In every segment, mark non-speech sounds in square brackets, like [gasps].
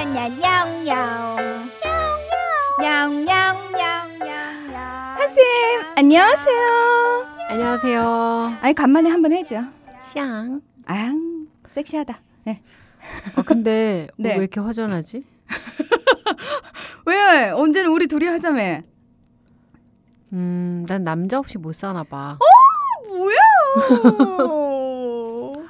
선생님 안녕하세요 안녕하세요 아니 간만에 한번 해줘 샹아 섹시하다 네. 아 근데 [laughs] 뭐 네. 왜 이렇게 허전하지? [laughs] 왜? 언제는 우리 둘이 하자며 음, 난 남자 없이 못 사나 봐. 어, 뭐야?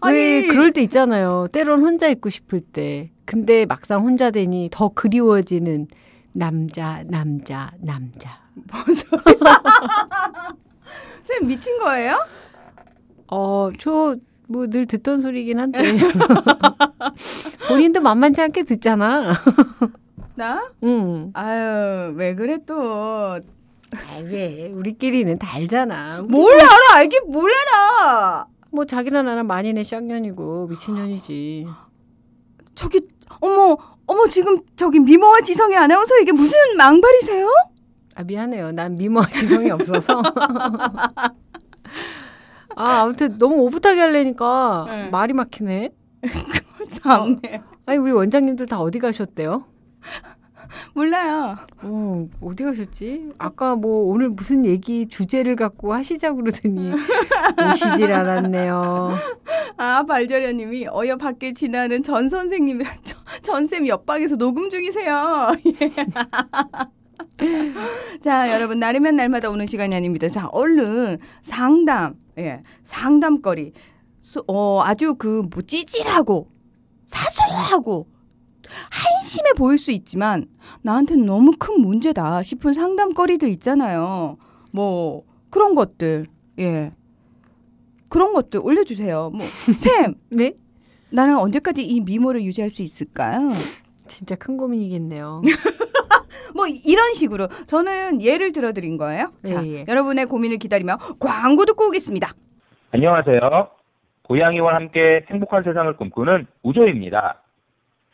[laughs] 아니, 왜 그럴 때 있잖아요. 때론 혼자 있고 싶을 때. 근데 막상 혼자 되니 더 그리워지는 남자, 남자, 남자. 뭔 소리야? 쌤 미친 거예요? 어, 저 뭐 늘 듣던 소리긴 한데 [laughs] 본인도 만만치 않게 듣잖아. [laughs] 나? 응. 아유 왜 그래 또? 아왜 우리끼리는 다알잖아 우리 뭘 알아? 알긴 뭘 알아? 뭐 자기나 나나 만인의 쌍년이고 미친년이지. 저기 어머 어머 지금 저기 미모와 지성의 아나운서 이게 무슨 망발이세요? 아 미안해요. 난 미모와 지성이 없어서. [laughs] 아 아무튼 너무 오붓하게 하려니까 네. 말이 막히네. [laughs] 참네. 어, 아니 우리 원장님들 다 어디 가셨대요? [laughs] 몰라요. 어, 어디 가셨지? 아까 뭐 오늘 무슨 얘기 주제를 갖고 하시자 그러더니 [laughs] 오시질 않았네요. 아, 발절현님이 어여 밖에 지나는 전 선생님이랑 전쌤 옆방에서 녹음 중이세요. [laughs] 예. 자, 여러분 날이면 날마다 오는 시간이 아닙니다. 자, 얼른 상담, 예, 상담거리. 소, 어, 아주 그뭐 찌질하고 사소하고 한심해 보일 수 있지만 나한테는 너무 큰 문제다 싶은 상담거리들 있잖아요. 뭐 그런 것들 예 그런 것들 올려주세요. 뭐쌤 [laughs] 네? 나는 언제까지 이 미모를 유지할 수 있을까요? 진짜 큰 고민이겠네요. [laughs] 뭐 이런 식으로 저는 예를 들어드린 거예요. 네, 자, 예. 여러분의 고민을 기다리며 광고 듣고 오겠습니다. 안녕하세요. 고양이와 함께 행복한 세상을 꿈꾸는 우조입니다.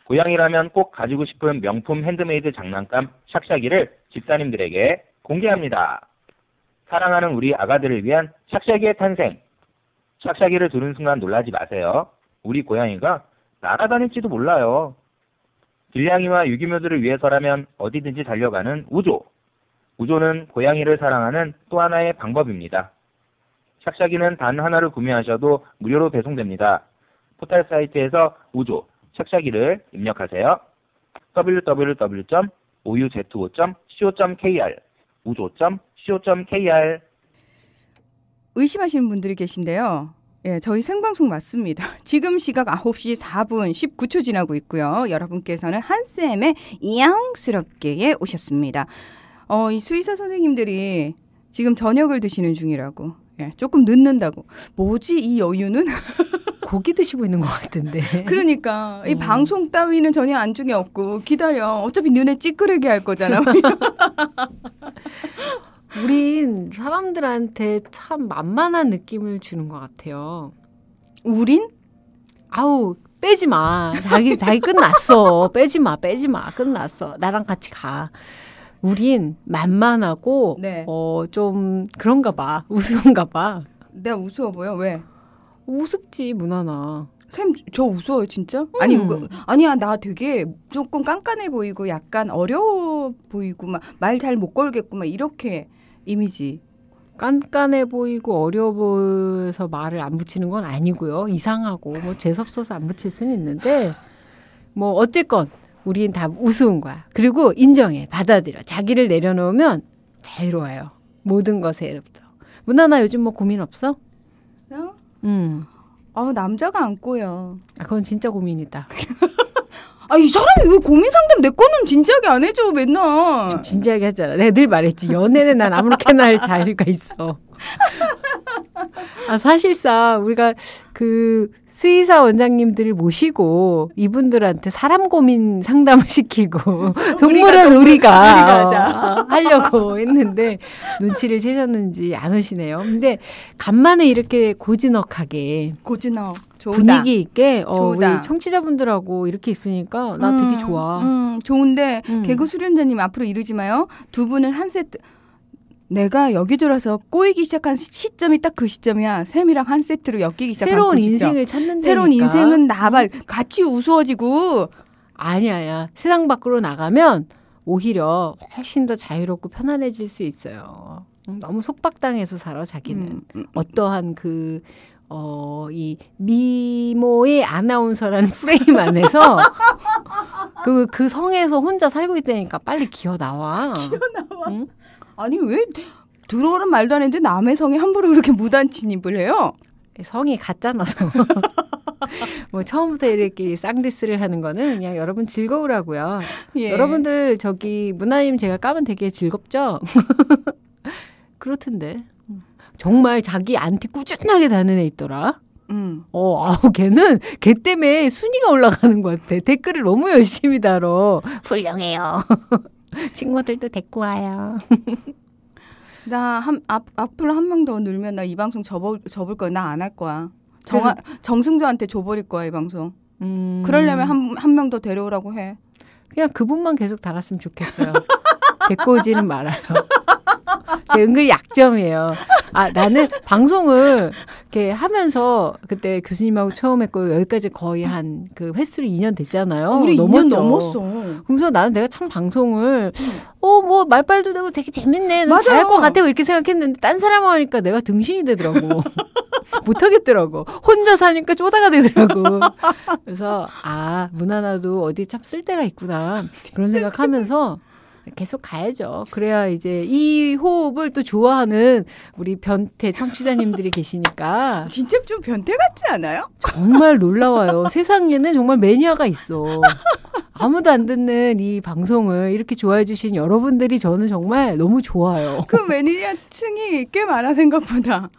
고향이라면 꼭 가지고 싶은 명품 핸드메이드 장난감 샥샥이를 집사님들에게 공개합니다. 사랑하는 우리 아가들을 위한 샥샥이의 탄생. 샥샥이를 두는 순간 놀라지 마세요. 우리 고양이가 날아다닐지도 몰라요. 길냥이와 유기묘들을 위해서라면 어디든지 달려가는 우조. 우조는 고양이를 사랑하는 또 하나의 방법입니다. 샥샥이는 단 하나를 구매하셔도 무료로 배송됩니다. 포털 사이트에서 우조 착자기를 입력하세요. www.ouzu5.co.kr 우조.co.kr 의심하시는 분들이 계신데요. 예, 저희 생방송 맞습니다. [laughs] 지금 시각 9시 4분 19초 지나고 있고요. 여러분께서는 한쌤의 이양스럽게에 오셨습니다. 어, 이 수의사 선생님들이 지금 저녁을 드시는 중이라고. 예, 조금 늦는다고. 뭐지 이 여유는? [laughs] 고기 드시고 있는 것 같은데. [laughs] 그러니까 이 음. 방송 따위는 전혀 안중에 없고 기다려. 어차피 눈에 찌끄러게할 거잖아. [laughs] 우린 사람들한테 참 만만한 느낌을 주는 것 같아요. 우린? 아우 빼지 마. 자기 자기 끝났어. 빼지 마. 빼지 마. 끝났어. 나랑 같이 가. 우린 만만하고 네. 어좀 그런가 봐. [laughs] 우스운가 봐. 내가 우스워 보여? 왜? 우습지 문화나. 쌤저 웃어요 진짜? 음. 아니 이 그, 아니야 나 되게 조금 깐깐해 보이고 약간 어려워 보이고 막 말 잘 못 걸겠고 막 이렇게 이미지. 깐깐해 보이고 어려 워 보여서 말을 안 붙이는 건 아니고요. 이상하고 뭐 재수없어서 안 붙일 수는 있는데 뭐 어쨌건 우린 다 우스운 거야. 그리고 인정해. 받아들여. 자기를 내려놓으면 자유로워요. 모든 것에로부터. 문화나 요즘 뭐 고민 없어? 어? 음. 아 남자가 안 꼬여. 아, 그건 진짜 고민이다. [laughs] 아이 사람이 왜 고민 상담 내 거는 진지하게 안 해줘 맨날. 좀 진지하게 하잖아. 내가 늘 말했지 연애는 난 아무렇게나 할 자유가 있어. 아, 사실상 우리가 그 수의사 원장님들을 모시고 이분들한테 사람 고민 상담을 [laughs] 시키고 동물은 우리가, 우리가 어, 하려고 했는데 눈치를 채셨는지 안 오시네요. 근데 간만에 이렇게 고즈넉하게 고즈넉 좋다. 분위기 있게 어, 좋다. 우리 청취자분들하고 이렇게 있으니까 나 음, 되게 좋아. 음, 좋은데 음. 개그 수련자님 앞으로 이러지 마요. 두 분은 한 세트 내가 여기 들어서 꼬이기 시작한 시점이 딱 그 시점이야. 샘이랑 한 세트로 엮이기 시작한 새로운 그 인생을 찾는 새로운 데니까. 인생은 나발 음. 같이 우스워지고 아니야야. 세상 밖으로 나가면 오히려 훨씬 더 자유롭고 편안해질 수 있어요. 음, 너무 속박당해서 살아 자기는 음 음, 음, 음, 어떠한 그 어, 이 미모의 아나운서라는 [laughs] 프레임 안에서 [laughs] 그, 그 성에서 혼자 살고 있다니까 빨리 기어 나와. 기어 나와? 응? 아니, 왜 들어오는 말도 안 했는데 남의 성에 함부로 그렇게 무단 침입을 해요? 예, 성이 같잖아서. [laughs] 뭐 처음부터 이렇게 쌍디스를 하는 거는 그냥 여러분 즐거우라고요. 예. 여러분들 저기 문화님 제가 까면 되게 즐겁죠? 그렇던데. 정말 자기 안티 꾸준하게 다는 애 있더라. 음. 어, 아우, 걔는, 걔 때문에 순위가 올라가는 것 같아. 댓글을 너무 열심히 달어. 훌륭해요. [laughs] 친구들도 데리고 와요. 나 한, 앞, 으로한 명 더 늘면 나 이 방송 접어, 접을 거야. 나 안 할 거야. 정, 그 정승조한테 줘버릴 거야, 이 방송. 음... 그러려면 한, 한 명 더 데려오라고 해. 그냥 그분만 계속 달았으면 좋겠어요. 데리고 [laughs] 오지는 말아요. 제 은근 약점이에요. 아, 나는 방송을 이렇게 하면서 그때 교수님하고 처음 했고 그 여기까지 거의 한 그 횟수로 2년 됐잖아요. 우리 2년 넘었어. 그러면서 나는 내가 참 방송을 어, 뭐 말빨도 되고 되게 재밌네. 잘할 것 같아. 뭐 이렇게 생각했는데 딴 사람 하니까 내가 등신이 되더라고. [laughs] 못하겠더라고. 혼자 사니까 쪼다가 되더라고. 그래서 아, 문화나도 어디 참 쓸 데가 있구나. 그런 생각하면서 계속 가야죠. 그래야 이제 이 호흡을 또 좋아하는 우리 변태 청취자님들이 계시니까. [laughs] 진짜 좀 변태 같지 않아요? 정말 놀라워요. 세상에는 정말 매니아가 있어. 아무도 안 듣는 이 방송을 이렇게 좋아해 주신 여러분들이 저는 정말 너무 좋아요. 그 매니아층이 꽤 많아 생각보다.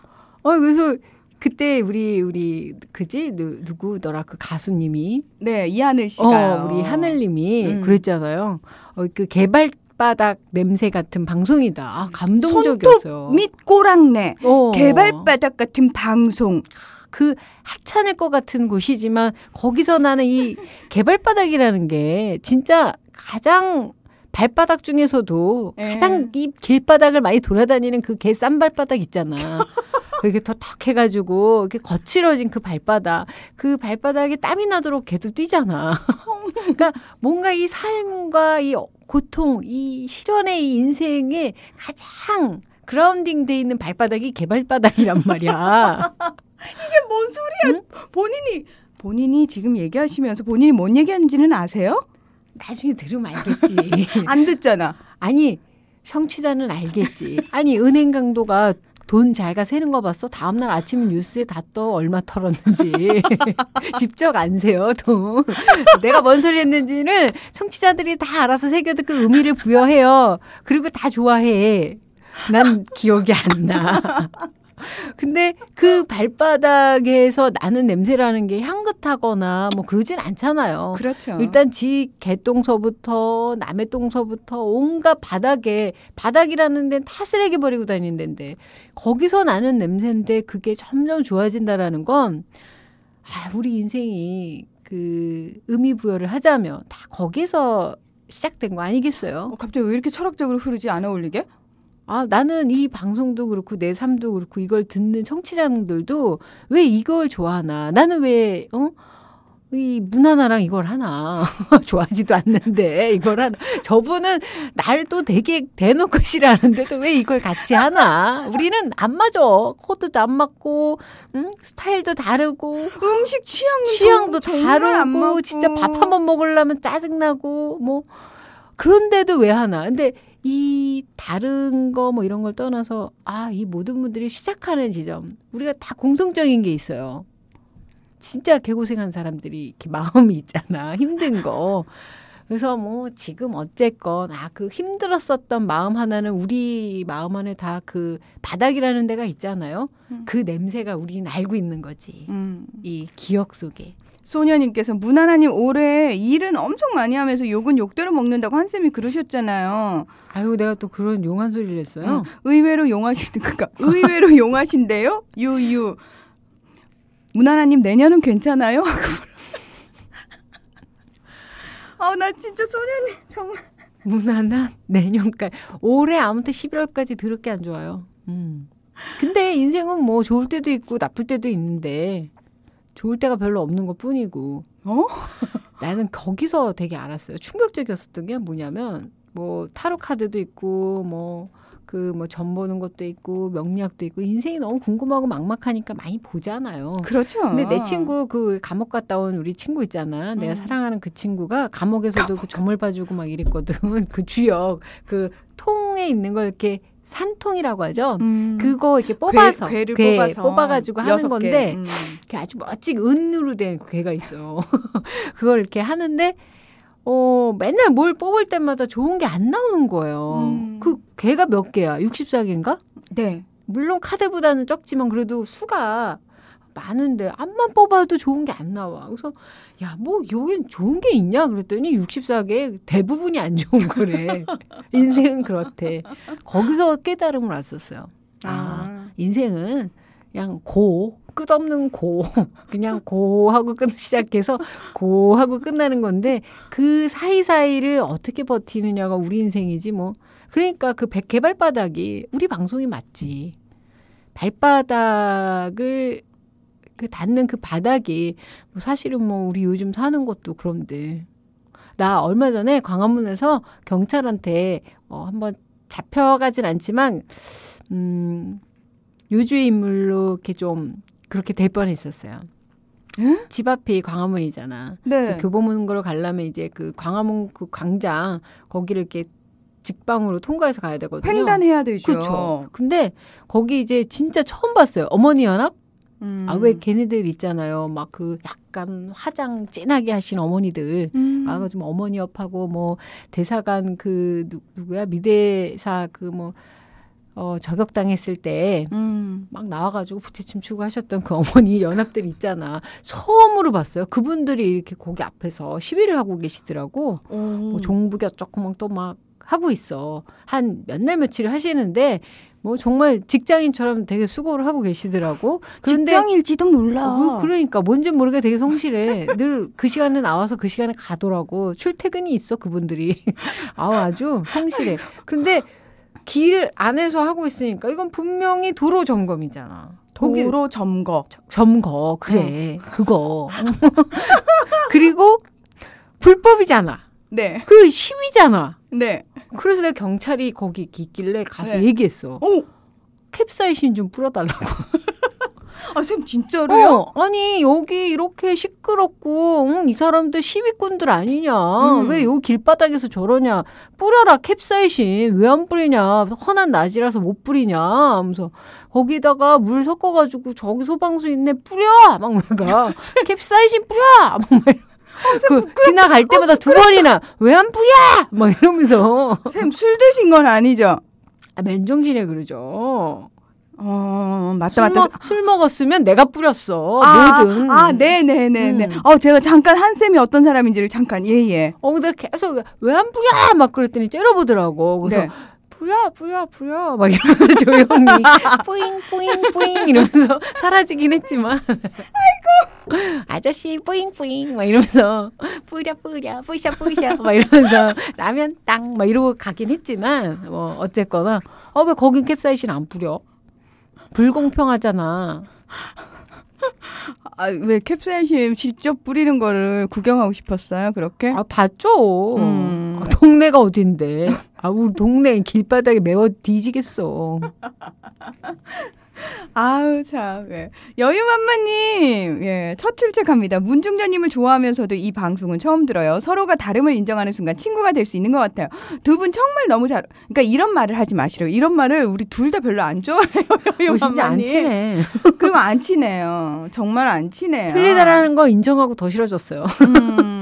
어 그래서 그때 우리 우리 그지 누, 누구더라 그 가수님이 네 이하늘 씨가 어, 우리 하늘님이 음. 그랬잖아요. 어, 그 개발 발바닥 냄새 같은 방송이다. 아, 감동적이었어요. 손톱 밑 꼬랑내, 어. 개발바닥 같은 방송. 그 하찮을 것 같은 곳이지만 거기서 나는 이 개발바닥이라는 게 진짜 가장 발바닥 중에서도 에. 예. 가장 이 길바닥을 많이 돌아다니는 그 개 싼발바닥 있잖아. 이렇게 더탁해가지고 이렇게 거칠어진 그 발바닥, 그 발바닥에 땀이 나도록 개도 뛰잖아. [laughs] 그러니까 뭔가 이 삶과 이 고통, 이 실현의 이 인생에 가장 그라운딩 돼 있는 발바닥이 개발바닥이란 말이야. [laughs] 이게 뭔 소리야? 응? 본인이 본인이 지금 얘기하시면서 본인이 뭔 얘기하는지는 아세요? 나중에 들으면 알겠지. [laughs] 안 듣잖아. 아니, 성취자는 알겠지. 아니, 은행 강도가 돈 자기가 세는 거 봤어? 다음날 아침 뉴스에 다 또 얼마 털었는지. [laughs] 직접 안 세요, 돈. 내가 뭔 소리 했는지는 청취자들이 다 알아서 새겨듣고 그 의미를 부여해요. 그리고 다 좋아해. 난 기억이 안 나. 근데 그 발바닥에서 나는 냄새라는 게 향긋하거나 뭐 그러진 않잖아요. 그렇죠. 일단 지 개똥서부터 남의 똥서부터 온갖 바닥에 바닥이라는 데는 다 쓰레기 버리고 다니는 데인데 거기서 나는 냄새인데 그게 점점 좋아진다라는 건 아, 우리 인생이 그 의미 부여를 하자면 다 거기서 시작된 거 아니겠어요? 어, 갑자기 왜 이렇게 철학적으로 흐르지 않아 올리게? 아, 나는 이 방송도 그렇고 내 삶도 그렇고 이걸 듣는 청취자분들도 왜 이걸 좋아하나? 나는 왜 어? 이 문화나랑 이걸 하나 [laughs] 좋아하지도 않는데 이걸 하나 저분은 날 또 되게 대놓고 [laughs] 싫어하는데도 왜 이걸 같이 하나 우리는 안 맞아 코드도 안 맞고 음 스타일도 다르고 음식 취향 취향도 정, 다르고 진짜 밥 한 번 먹으려면 짜증나고 뭐 그런데도 왜 하나 근데 이 다른 거 뭐 이런 걸 떠나서 아, 이 모든 분들이 시작하는 지점. 우리가 다 공통적인 게 있어요. 진짜 개고생한 사람들이 이렇게 [laughs] 마음이 있잖아. 힘든 거. 그래서 뭐 지금 어쨌건 아 그 힘들었었던 마음 하나는 우리 마음 안에 다 그 바닥이라는 데가 있잖아요. 음. 그 냄새가 우리는 알고 있는 거지. 음. 이 기억 속에. 소녀님께서 문하나님 올해 일은 엄청 많이 하면서 욕은 욕대로 먹는다고 한쌤이 그러셨잖아요. 아유 내가 또 그런 용한 소리를 했어요. 응. 의외로 용하신 [laughs] 그니까 의외로 용하신데요. 유유 문하나님 내년은 괜찮아요? [laughs] 아나 진짜 소녀님 정말 무난한 내년까지 올해 아무튼 11월까지 더럽게 안 좋아요. 음. 근데 인생은 뭐 좋을 때도 있고 나쁠 때도 있는데 좋을 때가 별로 없는 것 뿐이고. 어? [laughs] 나는 거기서 되게 알았어요. 충격적이었었던 게 뭐냐면 뭐 타로 카드도 있고 뭐 그 뭐 점 보는 것도 있고 명리학도 있고 인생이 너무 궁금하고 막막하니까 많이 보잖아요. 그렇죠. 근데 내 어. 친구 그 감옥 갔다 온 우리 친구 있잖아. 음. 내가 사랑하는 그 친구가 감옥에서도 그 감옥. 그 점을 봐주고 막 이랬거든. [laughs] 그 주역 그 통에 있는 걸 이렇게 산통이라고 하죠. 음. 그거 이렇게 뽑아서 괴, 를 뽑아서 뽑아가지고 하는 건데 음. 이렇게 아주 멋지게 은으로 된 괴가 있어. [laughs] 그걸 이렇게 하는데 어 맨날 뭘 뽑을 때마다 좋은 게 안 나오는 거예요. 음. 그 괴가 몇 개야? 64개인가? 네. 물론 카드보다는 적지만 그래도 수가 많은데 암만 뽑아도 좋은 게 안 나와. 그래서 야 뭐 여긴 좋은 게 있냐 그랬더니 64개 대부분이 안 좋은 거래. [laughs] 인생은 그렇대. 거기서 깨달음을 왔었어요. 아, 아. 인생은 그냥 고 끝없는 고 [laughs] 그냥 고 하고 끝 시작해서 고 하고 끝나는 건데 그 사이사이를 어떻게 버티느냐가 우리 인생이지 뭐 그러니까 그 개발바닥이 우리 방송이 맞지 발바닥을 그 닿는 그 바닥이 뭐 사실은 뭐 우리 요즘 사는 것도 그런데 나 얼마 전에 광화문에서 경찰한테 어 한번 잡혀가진 않지만 음 요주의 인물로 이렇게 좀 그렇게 될 뻔했었어요. 에? 집 앞이 광화문이잖아. 네. 그래서 교보문고를 가려면 이제 그 광화문 그 광장 거기를 이렇게 직방으로 통과해서 가야 되거든요. 횡단해야 되죠. 그렇죠. 근데 거기 이제 진짜 처음 봤어요. 어머니 연합 음. 아왜 걔네들 있잖아요. 막 그 약간 화장 진하게 하신 어머니들. 음. 아좀 어머니업하고 뭐 대사관 그 누, 누구야 미대사 그 뭐 어, 저격당했을 때막 음. 나와가지고 부채춤 추고 하셨던 그 [laughs] 어머니 연합들 있잖아. 처음으로 봤어요. 그분들이 이렇게 거기 앞에서 시위를 하고 계시더라고. 음. 뭐 종북여 이 조구멍 또막 하고 있어. 한 몇 날 며칠을 하시는데 뭐 정말 직장인처럼 되게 수고를 하고 계시더라고. 그런데 직장일지도 몰라. 어, 그, 그러니까 뭔지 모르게 되게 성실해. [laughs] 늘 그 시간에 나와서 그 시간에 가더라고. 출퇴근이 있어 그분들이. [laughs] 아 아주 성실해. 근데 길 안에서 하고 있으니까 이건 분명히 도로 점검이잖아. 도로 점거. 점거 그래 응. 그거. [laughs] 그리고 불법이잖아. 네. 그 시위잖아. 네. 그래서 내가 경찰이 거기 있길래 가서 네. 얘기했어. 오! 어? 캡사이신 좀 뿌려달라고. [laughs] 아, 쌤 진짜로요? 어, 아니 여기 이렇게 시끄럽고 응, 이 사람들 시위꾼들 아니냐? 음. 왜여 길바닥에서 저러냐? 뿌려라 캡사이신 왜 안 뿌리냐? 헌한 낮이라서 못 뿌리냐? 하면서 거기다가 물 섞어가지고 저기 소방수 있네 뿌려 막 내가 [laughs] 캡사이신 뿌려 막 어, 그 지나갈 때마다 두 번이나 왜 안 뿌려? 막 이러면서. 쌤 술 드신 건 아니죠? 아, 맨정신에 그러죠. 어, 맞다, 술 맞다. 먹, 술 먹었으면 내가 뿌렸어. 아, 뭐든. 아, 네네네네. 네, 네, 네. 음. 어, 제가 잠깐 한쌤이 어떤 사람인지를 잠깐, 예, 예. 어, 근데 계속 왜 안 뿌려? 막 그랬더니 째려보더라고. 그래서 네. 부려부려부려막 이러면서 조용히 [laughs] 뿌잉 뿌잉 뿌잉 이러면서 사라지긴 했지만 아이고 아저씨 뿌잉 뿌잉 막 이러면서 뿌려 뿌려 뿌셔뿌셔막 이러면서 라면 땅 막 이러고 가긴 했지만 뭐 어쨌거나 어 왜 거긴 캡사이신 안부려 불공평하잖아. 아, 왜 캡사이신 직접 뿌리는 거를 구경하고 싶었어요, 그렇게? 아, 봤죠. 음. 아, 동네가 어딘데. 아, 우리 동네 길바닥에 매워 뒤지겠어. [laughs] 아우 참 예. 여유만만님 예첫 출첵합니다 문중자님을 좋아하면서도 이 방송은 처음 들어요 서로가 다름을 인정하는 순간 친구가 될 수 있는 것 같아요 두 분 정말 너무 잘 그러니까 이런 말을 하지 마시라고 이런 말을 우리 둘 다 별로 안 좋아해요 [laughs] 어, 여유만만님 안 친해 그리고 안 친해요 정말 안 친해요 틀리다라는 거 인정하고 더 싫어졌어요 음.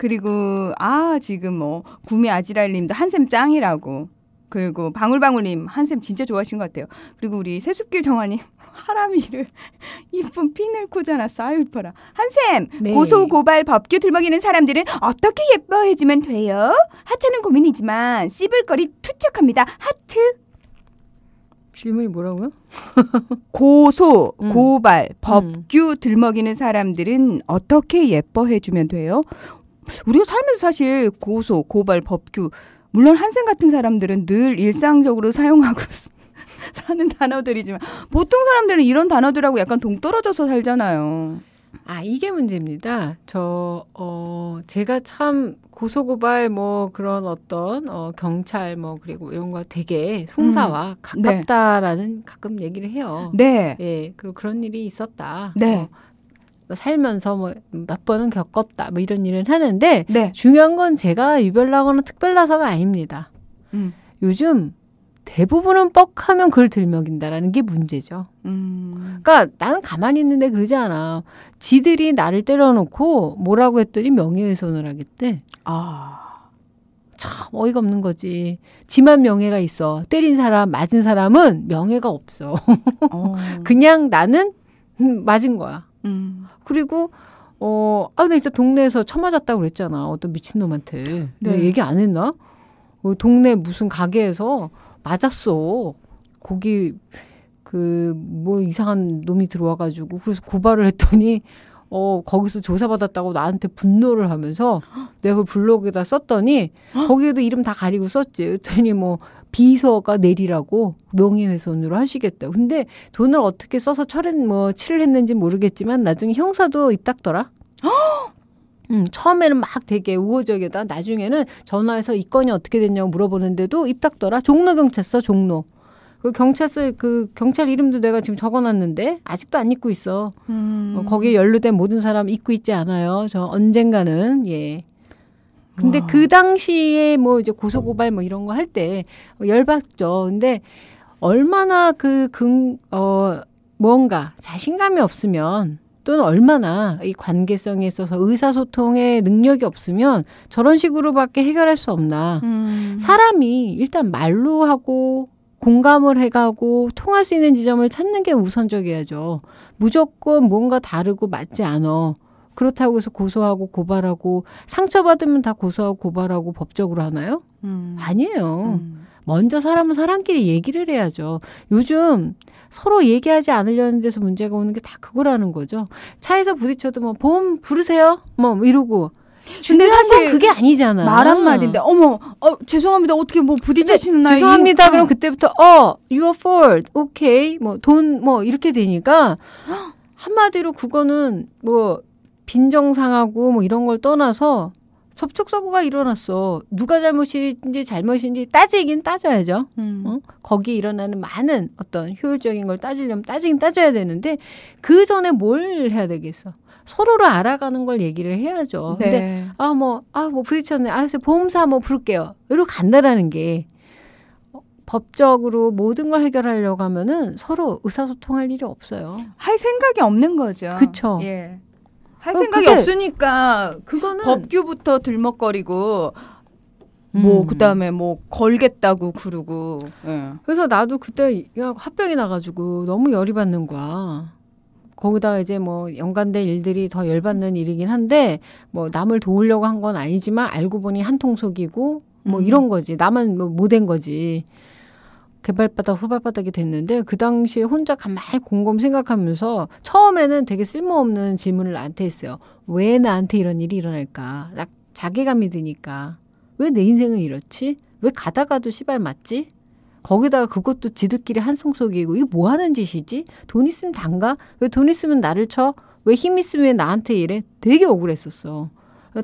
그리고 아 지금 뭐 구미 아지랄님도 한샘 짱이라고 그리고 방울방울님 한샘 진짜 좋아하신 것 같아요. 그리고 우리 새숲길 정화님 [laughs] 하람이를 [laughs] 이쁜 핀을 꽂아놔 싸유퍼라 한샘 네. 고소 고발 법규 들먹이는 사람들은 어떻게 예뻐해주면 돼요? 하찮은 고민이지만 씹을거리 투척합니다. 하트. 질문이 뭐라고요? [laughs] 고소, 음. 고발, 음. 법규 들먹이는 사람들은 어떻게 예뻐해주면 돼요? 우리가 살면서 사실 고소, 고발, 법규 물론 한생 같은 사람들은 늘 일상적으로 사용하고 [laughs] 사는 단어들이지만 보통 사람들은 이런 단어들하고 약간 동떨어져서 살잖아요. 아, 이게 문제입니다. 저, 어, 제가 참 고소고발 뭐 그런 어떤, 어, 경찰 뭐 그리고 이런 거 되게 송사와 음. 네. 가깝다라는 네. 가끔 얘기를 해요. 네. 예, 그리고 그런 일이 있었다. 네. 어, 뭐 살면서 뭐몇 번은 겪었다 뭐 이런 일은 하는데 네. 중요한 건 제가 유별나거나 특별나서가 아닙니다. 음. 요즘 대부분은 뻑하면 그걸 들먹인다라는 게 문제죠. 음. 그러니까 나는 가만히 있는데 그러지 않아. 지들이 나를 때려놓고 뭐라고 했더니 명예훼손을 하겠대. 아. 참 어이가 없는 거지. 지만 명예가 있어. 때린 사람, 맞은 사람은 명예가 없어. [laughs] 어. 그냥 나는 음, 맞은 거야. 음. 그리고 어, 아, 근데 진짜 동네에서 쳐맞았다고 그랬잖아. 어떤 미친놈한테. 네. 내 얘기 안 했나? 어, 동네 무슨 가게에서 맞았어. 거기, 그, 뭐 이상한 놈이 들어와가지고. 그래서 고발을 했더니, 어, 거기서 조사받았다고 나한테 분노를 하면서 내가 그 블로그에다 썼더니, 거기에도 이름 다 가리고 썼지. 그랬더니 뭐, 비서가 내리라고 명예훼손으로 하시겠다. 근데 돈을 어떻게 써서 철했 뭐 칠을 했는지 모르겠지만 나중에 형사도 입닥더라. [gasps] 음, 처음에는 막 되게 우호적이다. 나중에는 전화해서 이 건이 어떻게 됐냐고 물어보는데도 입닥더라. 종로 경찰서 종로. 그 경찰서 그 경찰 이름도 내가 지금 적어놨는데 아직도 안 잊고 있어. 음. 어, 거기에 연루된 모든 사람 잊고 있지 않아요. 저 언젠가는 예 근데 와. 그 당시에 뭐 이제 고소고발 뭐 이런 거 할 때 열받죠. 근데 얼마나 그 근, 어, 뭔가 자신감이 없으면 또는 얼마나 이 관계성에 있어서 의사소통의 능력이 없으면 저런 식으로밖에 해결할 수 없나. 음. 사람이 일단 말로 하고 공감을 해가고 통할 수 있는 지점을 찾는 게 우선적이어야죠. 무조건 뭔가 다르고 맞지 않어 그렇다고 해서 고소하고 고발하고 상처받으면 다 고소하고 고발하고 법적으로 하나요? 음. 아니에요. 음. 먼저 사람은 사람끼리 얘기를 해야죠. 요즘 서로 얘기하지 않으려는 데서 문제가 오는 게 다 그거라는 거죠. 차에서 부딪혀도 뭐 보험 부르세요? 뭐 이러고 근데 사실 그게 아니잖아. 말 한마디인데 어머 어 죄송합니다. 어떻게 뭐 부딪히시는 나이 죄송합니다. 그럼 그때부터 어 you r fault. 오케이. 뭐 돈 뭐 이렇게 되니까 한마디로 그거는 뭐 빈정상하고 뭐 이런 걸 떠나서 접촉사고가 일어났어. 누가 잘못인지 잘못인지 따지긴 따져야죠. 음. 어? 거기 일어나는 많은 어떤 효율적인 걸 따지려면 따지긴 따져야 되는데 그 전에 뭘 해야 되겠어? 서로를 알아가는 걸 얘기를 해야죠. 네. 근데 아뭐아뭐 아, 뭐 부딪혔네. 알았어요. 보험사 뭐 부를게요. 이러고 간다라는 게 어, 법적으로 모든 걸 해결하려고 하면은 서로 의사소통할 일이 없어요. 할 생각이 없는 거죠. 그렇죠. 예. 할 어, 생각이 그게, 없으니까 그거는 법규부터 들먹거리고 뭐, 음. 뭐 그다음에 뭐 걸겠다고 그러고 예. 그래서 나도 그때 야 화병이 나가지고 너무 열이 받는 거야 거기다가 이제 뭐 연관된 일들이 더 열받는 일이긴 한데 뭐 남을 도우려고 한 건 아니지만 알고 보니 한통속이고 뭐 음. 이런 거지 나만 뭐 못된 거지 개발바닥 후발바닥이 됐는데 그 당시에 혼자 가만히 곰곰 생각하면서 처음에는 되게 쓸모없는 질문을 나한테 했어요. 왜 나한테 이런 일이 일어날까? 나 자괴감이 드니까. 왜 내 인생은 이렇지? 왜 가다가도 시발 맞지? 거기다가 그것도 지들끼리 한송속이고 이게 뭐 하는 짓이지? 돈 있으면 당가왜 돈 있으면 나를 쳐? 왜 힘 있으면 왜 나한테 이래? 되게 억울했었어.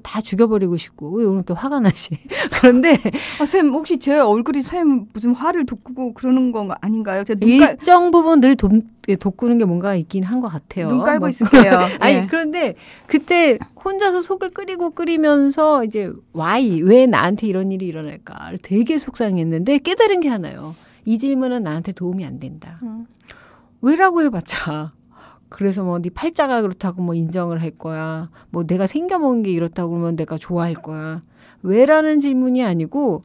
다 죽여버리고 싶고 왜 오늘 또 화가 나지? [laughs] 그런데 아, 쌤 혹시 제 얼굴이 쌤 무슨 화를 돋구고 그러는 건 아닌가요? 제 눈가... 일정 부분 늘 돋, 예, 돋구는 게 뭔가 있긴 한 것 같아요. 눈 깔고 뭐. 있을게요. [laughs] 아니 네. 그런데 그때 혼자서 속을 끓이고 끓이면서 이제 와이 왜 나한테 이런 일이 일어날까 되게 속상했는데 깨달은 게 하나요. 이 질문은 나한테 도움이 안 된다. 음. 왜라고 해봤자 그래서 뭐 네 팔자가 그렇다고 뭐 인정을 할 거야. 뭐 내가 생겨먹은 게 이렇다고 그러면 내가 좋아할 거야. 왜라는 질문이 아니고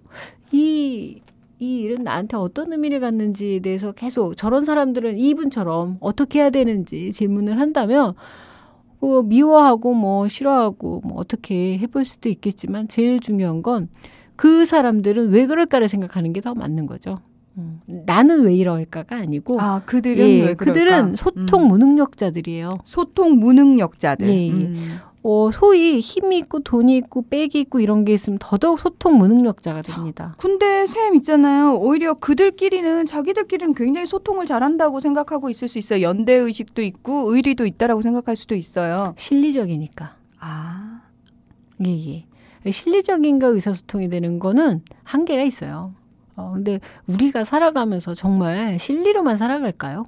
이, 이 일은 나한테 어떤 의미를 갖는지에 대해서 계속 저런 사람들은 이분처럼 어떻게 해야 되는지 질문을 한다면 뭐 미워하고 뭐 싫어하고 뭐 어떻게 해볼 수도 있겠지만 제일 중요한 건 그 사람들은 왜 그럴까를 생각하는 게 더 맞는 거죠. 나는 왜 이럴까가 아니고 아 그들은 예, 그들은 음. 소통 무능력자들이에요. 소통 무능력자들. 예, 예. 음. 어, 소위 힘이 있고 돈이 있고 빽이 있고 이런 게 있으면 더더욱 소통 무능력자가 됩니다. 근데 쌤 있잖아요. 오히려 그들끼리는 자기들끼리는 굉장히 소통을 잘한다고 생각하고 있을 수 있어요. 연대 의식도 있고 의리도 있다라고 생각할 수도 있어요. 실리적이니까. 아. 예, 예. 실리적인가 의사소통이 되는 거는 한계가 있어요. 어, 근데 우리가 살아가면서 정말 실리로만 살아갈까요?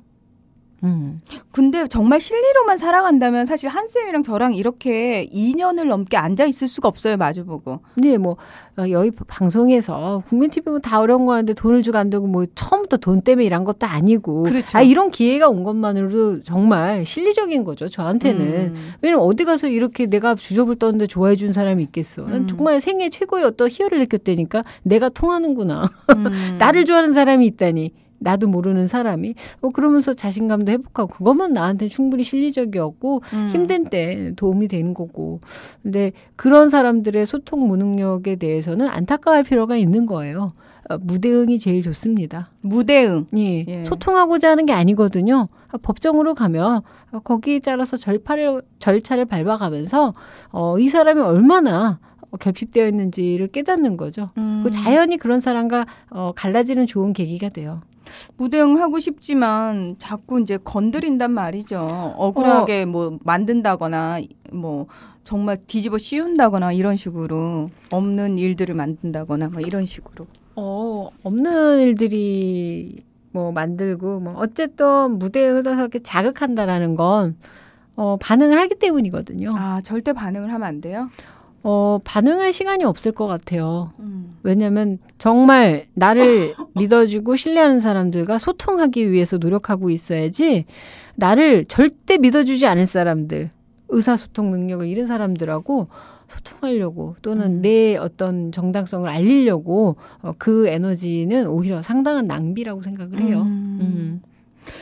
음. 근데 정말 실리로만 살아간다면 사실 한 쌤이랑 저랑 이렇게 2년을 넘게 앉아 있을 수가 없어요 마주보고. 네, 뭐 어, 여기 방송에서 국민 TV면 다 어려운 거하는데 돈을 주고 안 되고 뭐 처음부터 돈 때문에 일한 것도 아니고. 그렇죠. 아 이런 기회가 온 것만으로도 정말 실리적인 거죠 저한테는. 음. 왜냐면 어디 가서 이렇게 내가 주접을 떴는데 좋아해 준 사람이 있겠어. 음. 정말 생애 최고의 어떤 희열을 느꼈다니까 내가 통하는구나. 음. [laughs] 나를 좋아하는 사람이 있다니. 나도 모르는 사람이 어 그러면서 자신감도 회복하고 그것만 나한테 충분히 실리적이었고 음. 힘든 때 도움이 되는 거고 근데 그런 사람들의 소통 무능력에 대해서는 안타까워할 필요가 있는 거예요. 어, 무대응이 제일 좋습니다. 무대응. 예. 예. 소통하고자 하는 게 아니거든요. 아, 법정으로 가면 어, 거기에 따라서 절파를 절차를 밟아가면서 어, 이 사람이 얼마나 어, 결핍되어 있는지를 깨닫는 거죠. 음. 그 자연히 그런 사람과 어, 갈라지는 좋은 계기가 돼요. 무대응하고 싶지만 자꾸 이제 건드린단 말이죠. 억울하게 어. 뭐 만든다거나 뭐 정말 뒤집어 씌운다거나 이런 식으로 없는 일들을 만든다거나 뭐 이런 식으로. 어, 없는 일들이 뭐 만들고 뭐 어쨌든 무대에 흘러서 이렇게 자극한다라는 건 어, 반응을 하기 때문이거든요. 아, 절대 반응을 하면 안 돼요? 어, 반응할 시간이 없을 것 같아요. 음. 왜냐면 정말 나를 [laughs] 믿어주고 신뢰하는 사람들과 소통하기 위해서 노력하고 있어야지 나를 절대 믿어주지 않을 사람들, 의사소통 능력을 잃은 사람들하고 소통하려고 또는 음. 내 어떤 정당성을 알리려고 어, 그 에너지는 오히려 상당한 낭비라고 생각을 해요. 음. 음.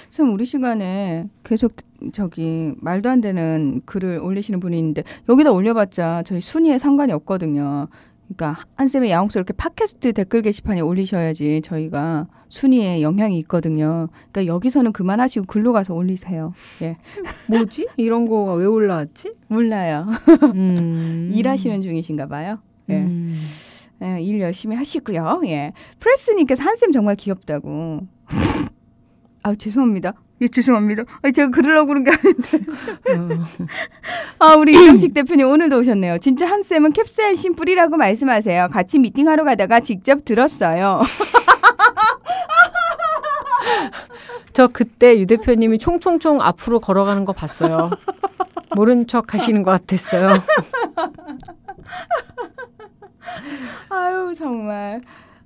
선생님 우리 시간에 계속 저기 말도 안 되는 글을 올리시는 분이 있는데 여기다 올려봤자 저희 순위에 상관이 없거든요. 그러니까 한 쌤의 야옹소 이렇게 팟캐스트 댓글 게시판에 올리셔야지 저희가 순위에 영향이 있거든요. 그러니까 여기서는 그만하시고 글로 가서 올리세요. 예. 뭐지? 이런 거가 왜 올라왔지? 몰라요. 음. [laughs] 일하시는 중이신가 봐요. 예. 음. 예, 일 열심히 하시고요. 예. 프레스님께서 한 쌤 정말 귀엽다고. 아 죄송합니다. 예, 죄송합니다. 아 제가 그러려고 그런 게 아닌데. 어. [laughs] 아, 우리 이영식 대표님 오늘도 오셨네요. 진짜 한쌤은 캡사이 신뿌리라고 말씀하세요. 같이 미팅하러 가다가 직접 들었어요. [laughs] 저 그때 유 대표님이 총총총 앞으로 걸어가는 거 봤어요. 모른 척 하시는 것 같았어요. [laughs] 아유, 정말.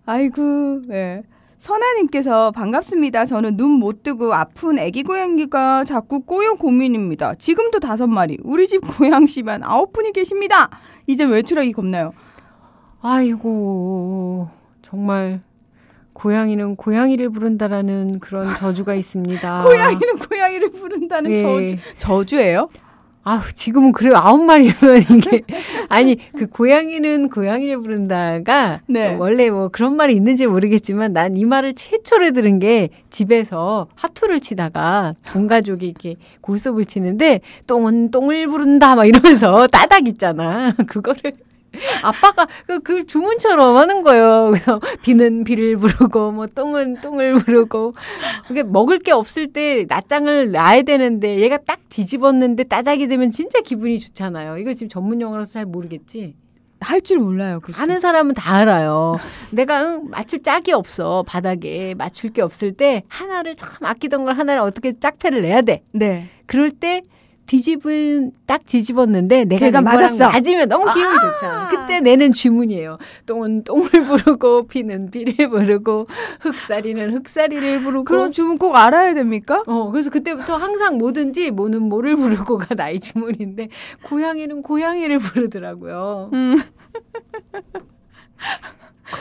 아이고, 예. 네. 선아님께서 반갑습니다. 저는 눈 못 뜨고 아픈 애기 고양이가 자꾸 꼬여 고민입니다. 지금도 다섯 마리, 우리 집 [laughs] 고양시만 아홉 분이 계십니다. 이제 외출하기 겁나요. 아이고 정말 고양이는 고양이를 부른다라는 그런 저주가 있습니다. [laughs] 고양이는 고양이를 부른다는 예. 저주 저주예요? 아우 지금은 그래 아홉 마리면 [laughs] 이게 아니 그 고양이는 고양이를 부른다가 네. 원래 뭐 그런 말이 있는지 모르겠지만 난 이 말을 최초로 들은 게 집에서 하투를 치다가 동 가족이 이렇게 골수을 치는데 똥은 똥을 부른다 막 이러면서 [laughs] 따닥 있잖아 그거를 아빠가 그, 그 주문처럼 하는 거예요. 그래서 비는 비를 부르고 뭐 똥은 똥을 부르고 그게 먹을 게 없을 때 낮장을 놔야 되는데 얘가 딱 뒤집었는데 따닥이 되면 진짜 기분이 좋잖아요. 이거 지금 전문 용어로서잘 모르겠지. 할 줄 몰라요. 그쎄 아는 사람은 다 알아요. 내가 응, 맞출 짝이 없어 바닥에 맞출 게 없을 때 하나를 참 아끼던 걸 하나를 어떻게 짝패를 내야 돼. 네. 그럴 때 뒤집은 딱 뒤집었는데 내가 걔가 맞았어. 맞으면 너무 기분이 아~ 좋죠. 그때 내는 주문이에요. 똥은 똥을 부르고 비는비를 부르고 흑사리는 흑사리를 부르고 그런 주문 꼭 알아야 됩니까? 어 그래서 그때부터 항상 뭐든지 뭐는 뭐를 부르고가 [laughs] 나의 주문인데 고양이는 고양이를 부르더라고요. 음.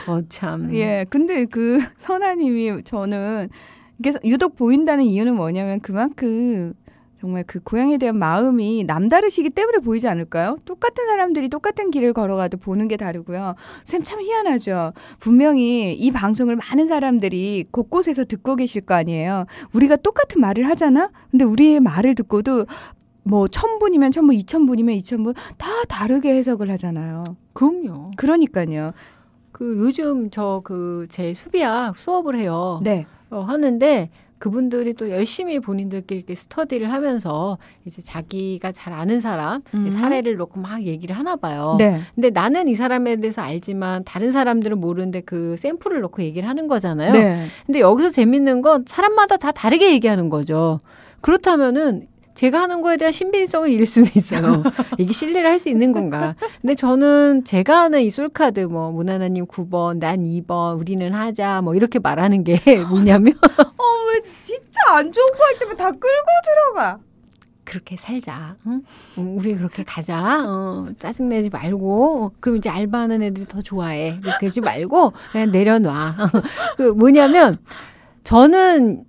거참. 예, 근데 그 선아님이 저는 이게 유독 보인다는 이유는 뭐냐면 그만큼 정말 그 고향에 대한 마음이 남다르시기 때문에 보이지 않을까요? 똑같은 사람들이 똑같은 길을 걸어가도 보는 게 다르고요. 쌤참 희한하죠. 분명히 이 방송을 많은 사람들이 곳곳에서 듣고 계실 거 아니에요. 우리가 똑같은 말을 하잖아. 근데 우리의 말을 듣고도 뭐 천분이면 천분, 이천분이면 이천분 다 다르게 해석을 하잖아요. 그럼요. 그러니까요. 그 요즘 저 그 제 수비학 수업을 해요. 네. 어, 하는데 그분들이 또 열심히 본인들끼리 이렇게 스터디를 하면서 이제 자기가 잘 아는 사람 음. 사례를 놓고 막 얘기를 하나 봐요. 네. 근데 나는 이 사람에 대해서 알지만 다른 사람들은 모르는데 그 샘플을 놓고 얘기를 하는 거잖아요. 네. 근데 여기서 재밌는 건 사람마다 다 다르게 얘기하는 거죠. 그렇다면은 제가 하는 거에 대한 신빙성을 잃을 수는 있어요. [laughs] 이게 신뢰를 할 수 있는 건가. 근데 저는 제가 하는 이 솔카드 뭐 문하나님 9번, 난 2번, 우리는 하자 뭐 이렇게 말하는 게 [laughs] 뭐냐면 [laughs] 어왜 진짜 안 좋은 거 할 때면 다 끌고 들어가. 그렇게 살자. 응? 우리 그렇게 가자. 어, 짜증내지 말고. 그럼 이제 알바하는 애들이 더 좋아해. 그러지 말고 그냥 내려놔. 그 뭐냐면 저는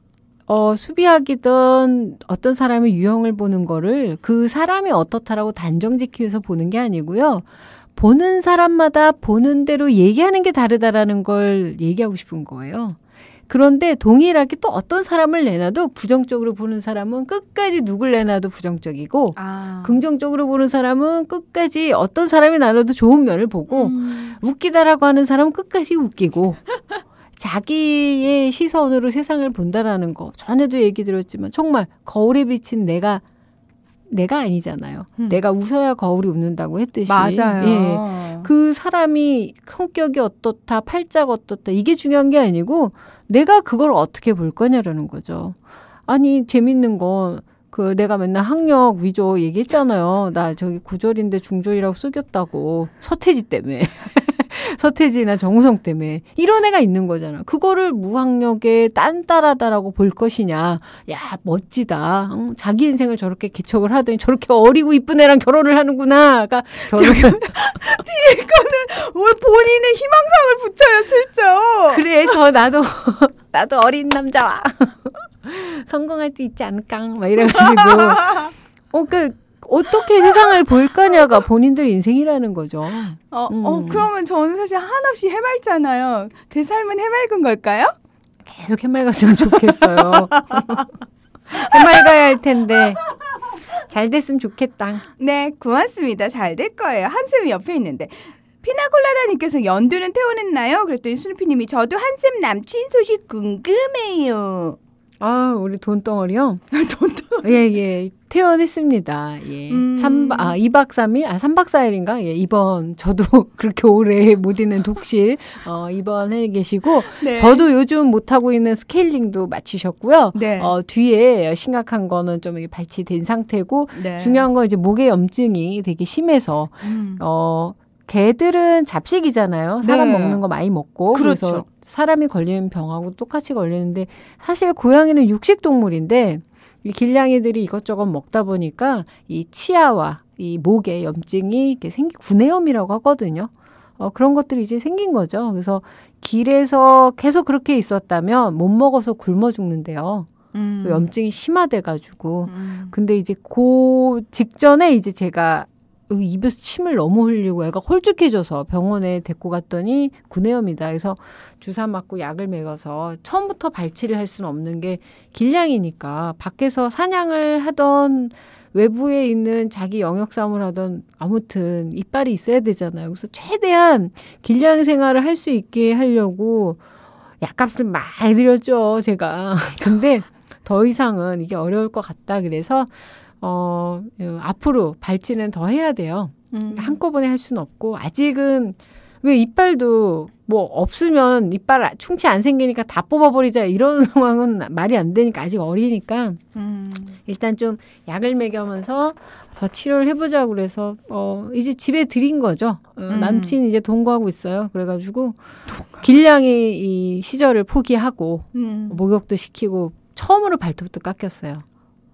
어, 수비하기든 어떤 사람의 유형을 보는 거를 그 사람이 어떻다라고 단정 지키면서 보는 게 아니고요. 보는 사람마다 보는 대로 얘기하는 게 다르다라는 걸 얘기하고 싶은 거예요. 그런데 동일하게 또 어떤 사람을 내놔도 부정적으로 보는 사람은 끝까지 누굴 내놔도 부정적이고 아. 긍정적으로 보는 사람은 끝까지 어떤 사람이 나눠도 좋은 면을 보고 음. 웃기다라고 하는 사람은 끝까지 웃기고 [laughs] 자기의 시선으로 세상을 본다라는 거 전에도 얘기 드렸지만 정말 거울에 비친 내가 내가 아니잖아요. 음. 내가 웃어야 거울이 웃는다고 했듯이. 맞아요. 예. 그 사람이 성격이 어떻다, 팔자가 어떻다, 이게 중요한 게 아니고 내가 그걸 어떻게 볼 거냐라는 거죠. 아니, 재밌는 건, 그 내가 맨날 학력 위조 얘기했잖아요. 나 저기 고절인데중절이라고 속였다고. 서태지 때문에. [laughs] [laughs] 서태지나 정우성 때문에 이런 애가 있는 거잖아. 그거를 무학력에 딴따라다라고 볼 것이냐. 야 멋지다. 응? 자기 인생을 저렇게 개척을 하더니 저렇게 어리고 이쁜 애랑 결혼을 하는구나. 그러니까 결혼 [laughs] 뒤에 거는 왜 본인의 희망상을 붙여요 슬쩍. 그래서 나도 [laughs] 나도 어린 남자와 성공할 수 있지 않을까 막 이래가지고. 어, 그, 어떻게 세상을 볼 거냐가 본인들 인생이라는 거죠. 어, 어 음. 어, 그러면 저는 사실 한없이 해맑잖아요. 제 삶은 해맑은 걸까요? 계속 해맑았으면 좋겠어요. [laughs] 해맑아야 할 텐데. 잘 됐으면 좋겠다. 네, 고맙습니다. 잘 될 거예요. 한쌤이 옆에 있는데. 피나콜라다님께서 연두는 태우는나요? 그랬더니 수루피님이 저도 한샘 남친 소식 궁금해요. 아, 우리 돈덩어리요? [laughs] 돈덩어리? 예, 예. 퇴원했습니다. 예. 음. 3박, 아, 2박 3일? 아, 3박 4일인가? 예, 이번, 저도 [laughs] 그렇게 오래 못 있는 독실, 어, 입원해 계시고, 네. 저도 요즘 못하고 있는 스케일링도 마치셨고요. 네. 어, 뒤에 심각한 거는 좀 발치된 상태고, 네. 중요한 건 이제 목에 염증이 되게 심해서, 음. 어, 개들은 잡식이잖아요. 사람 네. 먹는 거 많이 먹고. 그렇죠. 그래서 사람이 걸리는 병하고 똑같이 걸리는데 사실 고양이는 육식 동물인데 이 길냥이들이 이것저것 먹다 보니까 이 치아와 이 목에 염증이 이렇게 생기 구내염이라고 하거든요. 어, 그런 것들이 이제 생긴 거죠. 그래서 길에서 계속 그렇게 있었다면 못 먹어서 굶어 죽는데요. 음. 염증이 심화돼가지고. 음. 근데 이제 그 직전에 이제 제가 입에서 침을 너무 흘리고 애가 홀쭉해져서 병원에 데리고 갔더니 구내염이다. 그래서 주사 맞고 약을 먹여서 처음부터 발치를 할 수는 없는 게 길냥이니까 밖에서 사냥을 하던 외부에 있는 자기 영역 싸움을 하던 아무튼 이빨이 있어야 되잖아요. 그래서 최대한 길냥 생활을 할 수 있게 하려고 약값을 많이 들였죠 제가. [laughs] 근데 더 이상은 이게 어려울 것 같다. 그래서 어, 예, 앞으로 발치는 더 해야 돼요. 음. 한꺼번에 할 수는 없고 아직은 왜 이빨도 뭐 없으면 이빨 아, 충치 안 생기니까 다 뽑아버리자 이런 [laughs] 상황은 말이 안 되니까 아직 어리니까 음. 일단 좀 약을 먹여면서 더 치료를 해보자 그래서 어 이제 집에 들인 거죠 어, 음. 남친 이제 동거하고 있어요 그래가지고 동거. 길냥이 이 시절을 포기하고 음. 목욕도 시키고 처음으로 발톱도 깎였어요.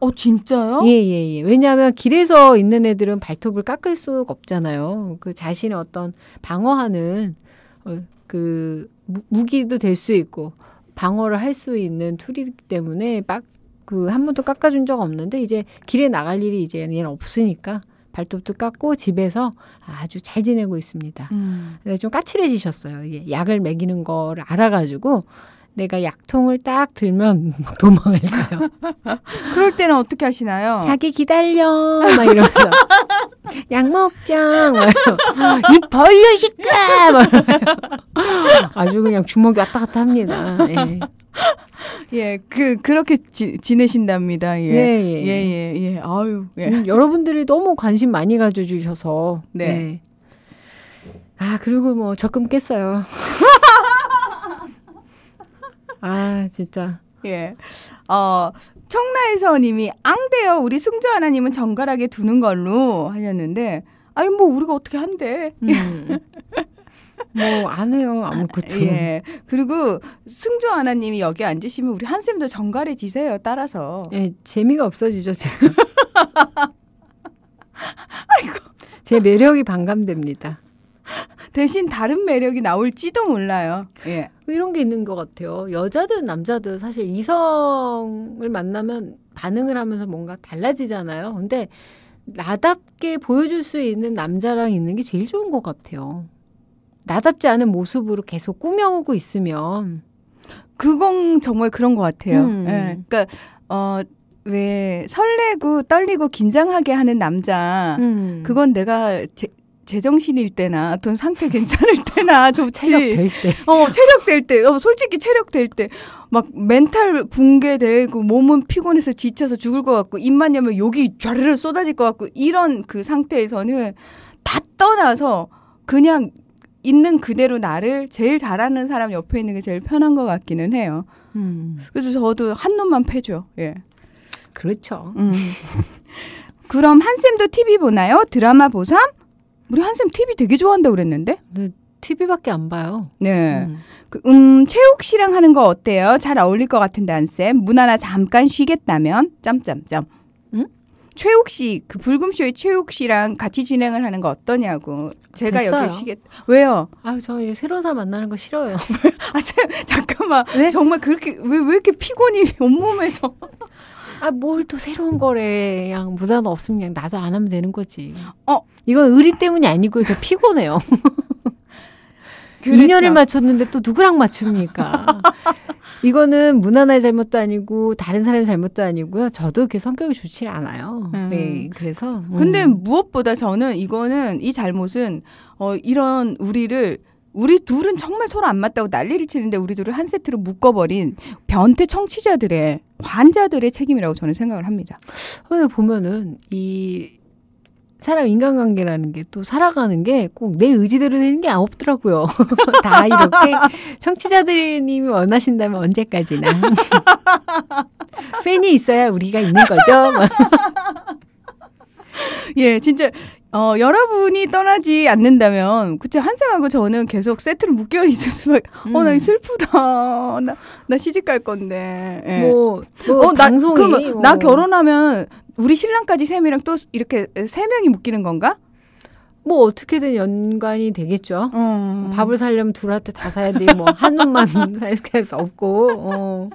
어, 진짜요? 예, 예, 예. 왜냐하면 길에서 있는 애들은 발톱을 깎을 수가 없잖아요. 그 자신의 어떤 방어하는 어, 그 무기도 될 수 있고 방어를 할 수 있는 툴이기 때문에 막그한 번도 깎아준 적 없는데 이제 길에 나갈 일이 이제 얘는 없으니까 발톱도 깎고 집에서 아주 잘 지내고 있습니다. 음. 네, 좀 까칠해지셨어요. 약을 먹이는 걸 알아가지고 내가 약통을 딱 들면 막 도망을 가요. 그럴 때는 어떻게 하시나요? 자기 기다려 막 이러면서 [laughs] 약 먹자 막입 벌려 시까 막 아, 아주 그냥 주먹이 왔다 갔다 합니다. 예. 예, 그 그렇게 지, 지내신답니다. 예, 예, 예, 예. 예, 예. 아유, 예. 음, 여러분들이 너무 관심 많이 가져주셔서 네. 예. 아 그리고 뭐 적금 깼어요. [laughs] 아, 진짜. 예. 어, 청라에서 님이 앙대요. 우리 승조 하나님은 정갈하게 두는 걸로 하셨는데 아니 뭐 우리가 어떻게 한대. 음. 뭐안 해요 아무것도. 예. 그리고 승조 하나님이 여기 앉으시면 우리 한 쌤도 정갈해지세요 따라서. 예, 재미가 없어지죠 제가. [laughs] 아이고. 제 매력이 반감됩니다. 대신 다른 매력이 나올지도 몰라요. 예. 이런 게 있는 것 같아요. 여자든 남자든 사실 이성을 만나면 반응을 하면서 뭔가 달라지잖아요. 근데 나답게 보여줄 수 있는 남자랑 있는 게 제일 좋은 것 같아요. 나답지 않은 모습으로 계속 꾸며오고 있으면 그건 정말 그런 것 같아요. 음. 예. 그러니까 어. 왜 설레고 떨리고 긴장하게 하는 남자 음. 그건 내가 제, 제정신일 때나 돈 상태 괜찮을 [laughs] 때나 좀 체력 될 때. 어, 체력 될 때. 어, 솔직히 체력 될 때. 막 멘탈 붕괴되고 몸은 피곤해서 지쳐서 죽을 것 같고 입만 열면 욕이 좌르르 쏟아질 것 같고 이런 그 상태에서는 다 떠나서 그냥 있는 그대로 나를 제일 잘하는 사람 옆에 있는 게 제일 편한 것 같기는 해요. 음. 그래서 저도 한눈만 패죠. 예. 그렇죠. 음. [laughs] 그럼 한쌤도 TV 보나요? 드라마 보상 우리 한쌤 TV 되게 좋아한다 그랬는데? 네, TV밖에 안 봐요. 네. 음. 그, 음, 최욱 씨랑 하는 거 어때요? 잘 어울릴 것 같은데, 한쌤. 문화나 잠깐 쉬겠다면? 짬짬짬. 음? 최욱 씨, 그 불금쇼에 최욱 씨랑 같이 진행을 하는 거 어떠냐고. 제가 여기 쉬겠, 왜요? 아, 저 새로운 사람 만나는 거 싫어요. [laughs] 아, 쌤, 잠깐만. 네? 정말 그렇게, 왜, 왜 이렇게 피곤이 [laughs] 온몸에서. 아, 뭘 또 새로운 거래. 그냥 무단 없으면 그냥 나도 안 하면 되는 거지. 어, 이건 의리 때문이 아니고요. 저 피곤해요. [laughs] 그렇죠. 인연을 맞췄는데 또 누구랑 맞춥니까? [laughs] 이거는 문화나의 잘못도 아니고 다른 사람의 잘못도 아니고요. 저도 그 성격이 좋지 않아요. 음. 네, 그래서 음. 근데 무엇보다 저는 이거는 이 잘못은 어 이런 우리를 우리 둘은 정말 서로 안 맞다고 난리를 치는데 우리 둘을 한 세트로 묶어버린 변태 청취자들의 관자들의 책임이라고 저는 생각을 합니다. 근데 보면은 이 사람 인간관계라는 게 또 살아가는 게 꼭 내 의지대로 되는 게 없더라고요. [laughs] 다 이렇게 청취자들님이 원하신다면 언제까지나 [laughs] 팬이 있어야 우리가 있는 거죠. [laughs] 예, 진짜 어, 여러분이 떠나지 않는다면, 그치, 한샘하고 저는 계속 세트로 묶여 있을 수밖에, 음. 어, 나 음. 슬프다. [laughs] 나, 나 시집 갈 건데. 예. 뭐, 뭐, 어, 나, 그럼, 뭐. 나 결혼하면 우리 신랑까지 셈이랑 또 이렇게 세 명이 묶이는 건가? 뭐 어떻게든 연관이 되겠죠. 음. 밥을 살려면 둘한테 다 사야 돼. 뭐한 놈만 [laughs] 살수 없고. 어.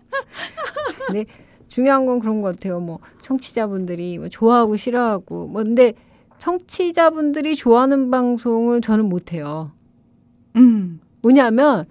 근데 중요한 건 그런 것 같아요. 뭐 청취자분들이 뭐 좋아하고 싫어하고. 뭐 근데 청취자분들이 좋아하는 방송을 저는 못해요. 음. 뭐냐면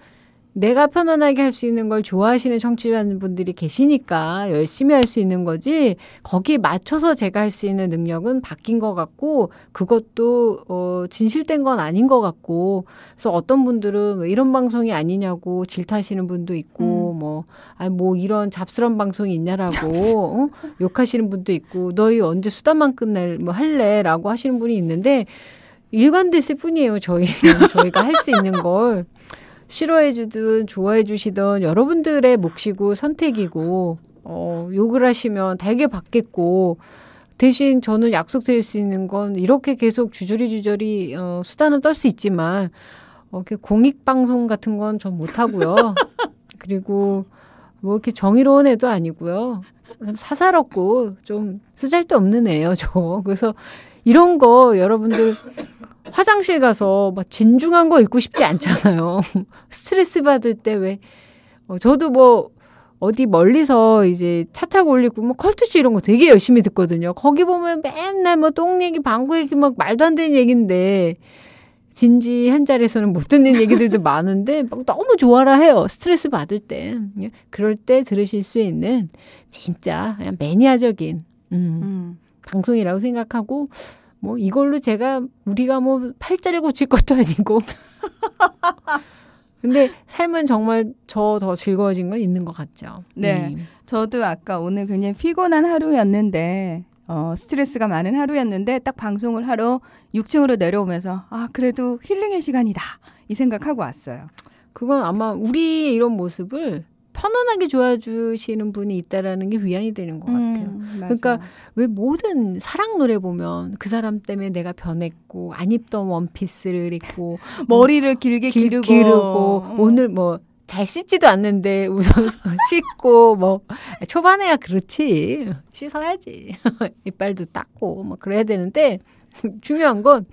내가 편안하게 할 수 있는 걸 좋아하시는 청취자분들이 계시니까 열심히 할 수 있는 거지 거기에 맞춰서 제가 할 수 있는 능력은 바뀐 것 같고 그것도 어 진실된 건 아닌 것 같고 그래서 어떤 분들은 이런 방송이 아니냐고 질타하시는 분도 있고 음. 뭐 아니 뭐 이런 잡스런 방송이 있냐라고 잡스. 어? 욕하시는 분도 있고 너희 언제 수다만 끝낼 뭐 할래라고 하시는 분이 있는데 일관됐을 뿐이에요 저희는 저희가 할 수 있는 걸 싫어해 주든 좋아해 주시던 여러분들의 몫이고 선택이고 어, 욕을 하시면 달게 받겠고 대신 저는 약속드릴 수 있는 건 이렇게 계속 주저리 주저리 어, 수단은 떨 수 있지만 어, 공익 방송 같은 건 전 못하고요. [laughs] 그리고 뭐 이렇게 정의로운 애도 아니고요. 좀 사사롭고 좀 쓰잘데 없는 애예요, 저. 그래서 이런 거 여러분들 화장실 가서 막 진중한 거 입고 싶지 않잖아요. [laughs] 스트레스 받을 때 왜, 어, 저도 뭐, 어디 멀리서 이제 차 타고 올리고 뭐 컬투쇼 이런 거 되게 열심히 듣거든요. 거기 보면 맨날 뭐 똥 얘기, 방구 얘기 막 말도 안 되는 얘기인데 진지한 자리에서는 못 듣는 얘기들도 [laughs] 많은데 막 너무 좋아라 해요. 스트레스 받을 때. 예, 그럴 때 들으실 수 있는 진짜 그냥 매니아적인 음, 음. 방송이라고 생각하고 뭐 이걸로 제가 우리가 뭐 팔자를 고칠 것도 아니고. [laughs] 근데 삶은 정말 저 더 즐거워진 건 있는 것 같죠. 네. 음. 저도 아까 오늘 그냥 피곤한 하루였는데 어, 스트레스가 많은 하루였는데 딱 방송을 하러 6층으로 내려오면서 아 그래도 힐링의 시간이다 이 생각하고 왔어요. 그건 아마 우리 이런 모습을 편안하게 좋아해 주시는 분이 있다라는 게 위안이 되는 것 같아요. 음, 그러니까 왜 모든 사랑 노래 보면 그 사람 때문에 내가 변했고 안 입던 원피스를 입고 [laughs] 머리를 길게 기, 기르고, 기르고 음. 오늘 뭐 잘 씻지도 않는데 우선 [laughs] 씻고 뭐 아, 초반에야 그렇지 씻어야지 [laughs] 이빨도 닦고 뭐 그래야 되는데 중요한 건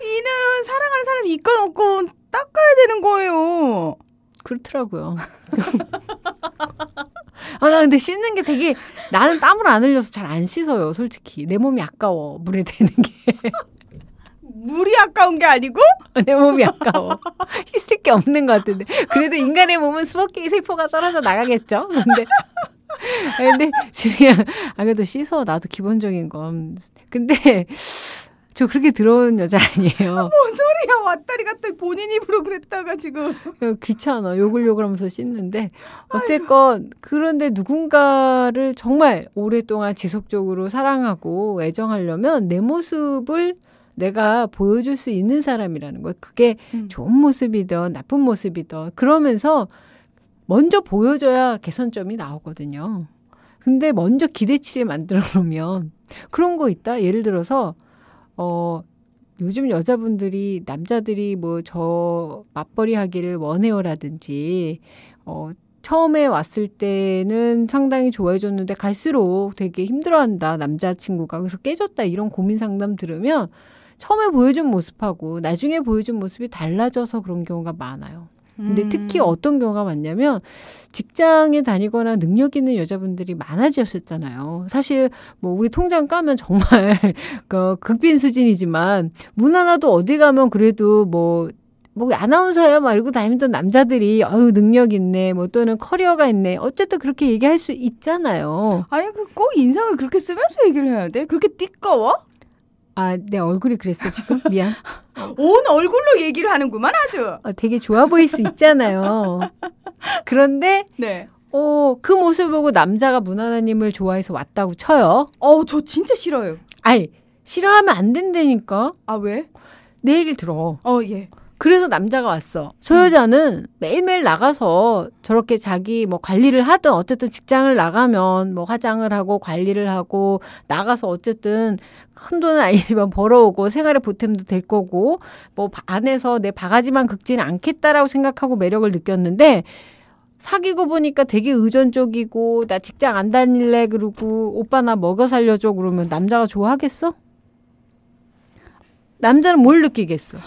이는 사랑하는 사람 이 이끌어놓고 닦아야 되는 거예요. 그렇더라고요. [laughs] 아, 나 근데 씻는 게 되게 나는 땀을 안 흘려서 잘 안 씻어요, 솔직히. 내 몸이 아까워, 물에 대는 게. 물이 아까운 게 아니고? [laughs] 내 몸이 아까워. 씻을 게 없는 것 같은데. 그래도 인간의 몸은 수박개 세포가 떨어져 나가겠죠? 근데. 아, 근데, 지금, 아, 그래도 씻어. 나도 기본적인 건. 근데, 저 그렇게 들어온 여자 아니에요. 어, 뭔 소리야 왔다리 갔다리 본인 입으로 그랬다가 지금. 어, 귀찮아 욕을 욕을 하면서 씻는데 어쨌건 아이고. 그런데 누군가를 정말 오랫동안 지속적으로 사랑하고 애정하려면 내 모습을 내가 보여줄 수 있는 사람이라는 거. 그게 음. 좋은 모습이든 나쁜 모습이든 그러면서 먼저 보여줘야 개선점이 나오거든요. 근데 먼저 기대치를 만들어 놓으면 그런 거 있다. 예를 들어서 어, 요즘 여자분들이 남자들이 뭐 저 맞벌이 하기를 원해요라든지 어 처음에 왔을 때는 상당히 좋아해 줬는데 갈수록 되게 힘들어한다 남자친구가 그래서 깨졌다 이런 고민 상담 들으면 처음에 보여준 모습하고 나중에 보여준 모습이 달라져서 그런 경우가 많아요. 근데 음. 특히 어떤 경우가 많냐면 직장에 다니거나 능력 있는 여자분들이 많아지셨잖아요. 사실 뭐 우리 통장 까면 정말 [laughs] 그 극빈 수준이지만 문화나도 어디 가면 그래도 뭐뭐 뭐 아나운서야 말고 다니던 남자들이 어유 능력 있네 뭐 또는 커리어가 있네 어쨌든 그렇게 얘기할 수 있잖아요. 아니 그 꼭 인상을 그렇게 쓰면서 얘기를 해야 돼? 그렇게 띠꺼워? 아, 내 얼굴이 그랬어, 지금? 미안. [laughs] 온 얼굴로 얘기를 하는구만, 아주. 아, 되게 좋아 보일 수 있잖아요. 그런데, 네. 어, 그 모습을 보고 남자가 문하나님을 좋아해서 왔다고 쳐요. 어, 저 진짜 싫어요. 아이, 싫어하면 안 된다니까. 아, 왜? 내 얘기를 들어. 어, 예. 그래서 남자가 왔어. 음. 소유자는 매일매일 나가서 저렇게 자기 뭐 관리를 하든 어쨌든 직장을 나가면 뭐 화장을 하고 관리를 하고 나가서 어쨌든 큰 돈은 아니지만 벌어오고 생활에 보탬도 될 거고 뭐 안에서 내 바가지만 긁지는 않겠다라고 생각하고 매력을 느꼈는데 사귀고 보니까 되게 의존적이고 나 직장 안 다닐래 그러고 오빠 나 먹여 살려줘 그러면 남자가 좋아하겠어? 남자는 뭘 느끼겠어?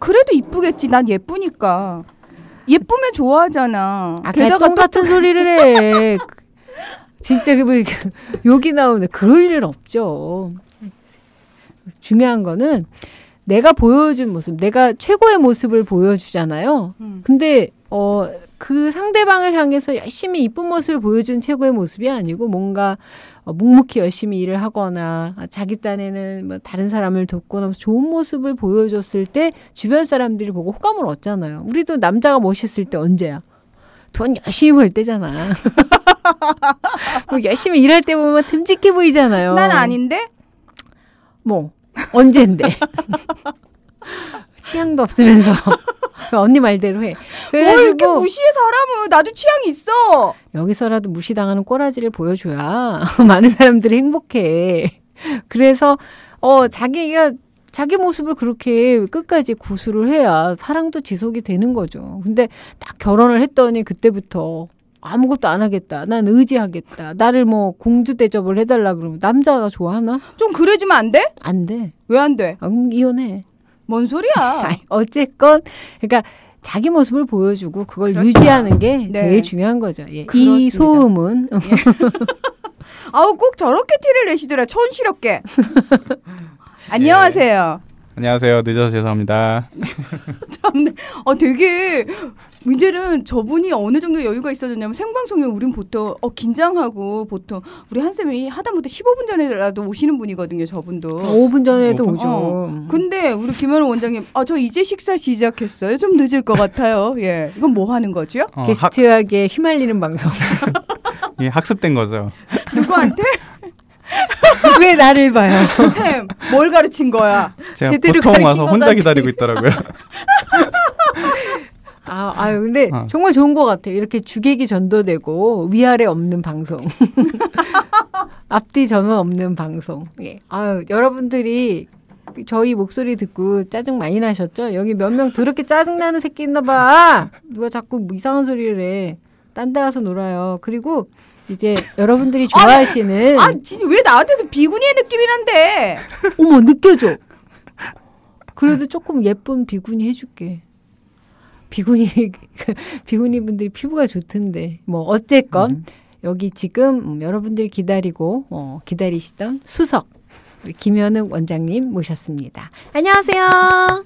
그래도 이쁘겠지. 난 예쁘니까. 예쁘면 좋아하잖아. 아, 게다가 똑같은 그 소리를 해. [laughs] 진짜 그 욕이 나오네. 그럴 일 없죠. 중요한 거는 내가 보여준 모습, 내가 최고의 모습을 보여주잖아요. 음. 근데 어, 그 상대방을 향해서 열심히 이쁜 모습을 보여준 최고의 모습이 아니고 뭔가 뭐 묵묵히 열심히 일을 하거나 아, 자기 딴에는 뭐 다른 사람을 돕거나 좋은 모습을 보여줬을 때 주변 사람들이 보고 호감을 얻잖아요. 우리도 남자가 멋있을 때 언제야? 돈 열심히 벌 때잖아. [laughs] 뭐 열심히 일할 때 보면 듬직해 보이잖아요. 난 아닌데? 뭐, 언젠데? [laughs] 취향도 없으면서 [laughs] 그 언니 말대로 해. 뭘 이렇게 무시해 사람은 나도 취향이 있어. 여기서라도 무시당하는 꼬라지를 보여줘야 [laughs] 많은 사람들이 행복해. 그래서 어 자기가 자기 모습을 그렇게 끝까지 고수를 해야 사랑도 지속이 되는 거죠. 근데 딱 결혼을 했더니 그때부터 아무것도 안 하겠다. 난 의지하겠다. 나를 뭐 공주 대접을 해달라 그러면 남자가 좋아하나? 좀 그래주면 안 돼? 안 돼. 왜 안 돼? 아, 이혼해. 뭔 소리야? [laughs] 어쨌건 그러니까 자기 모습을 보여주고 그걸 그렇죠. 유지하는 게 네. 제일 중요한 거죠. 예. 이 소음은 예. [laughs] 아우 꼭 저렇게 티를 내시더라 촌스럽게 [laughs] 안녕하세요. 예. 안녕하세요. 늦어서 죄송합니다. [laughs] 참네. 아 되게 문제는 저분이 어느 정도 여유가 있어졌냐면 생방송에 우린 보통 어 긴장하고 보통 우리 한 쌤이 하다못해 15분 전에라도 오시는 분이거든요. 저분도 5분 전에도 5분? 어, 오죠. 어, 음. 근데 우리 김현우 원장님 아 저 이제 식사 시작했어요. 좀 늦을 것 같아요. 예. 이건 뭐 하는 거죠? 어, 게스트하게 휘말리는 방송. 예, [laughs] 학습된 거죠. 누구한테? [laughs] 왜 나를 봐요? 쌤, [laughs] 뭘 가르친 거야? 제가 제대로 보통 와서 혼자 기다리고 있더라고요. [laughs] 아, 아 근데 어. 정말 좋은 것같아 이렇게 주객이 전도되고 위아래 없는 방송. [laughs] 앞뒤 전원 없는 방송. 예. 아 여러분들이 저희 목소리 듣고 짜증 많이 나셨죠? 여기 몇 명 더럽게 짜증나는 새끼 있나 봐. 누가 자꾸 이상한 소리를 해. 딴 데 가서 놀아요. 그리고 이제 여러분들이 아, 좋아하시는 아, 아 진짜 왜 나한테서 비구니의 느낌이 난데? 어머 느껴져. 그래도 조금 예쁜 비구니 해줄게. 비구니 [laughs] 비구니 분들이 피부가 좋던데 뭐 어쨌건 음. 여기 지금 여러분들이 기다리고 어, 기다리시던 수석 우리 김현욱 원장님 모셨습니다. 안녕하세요.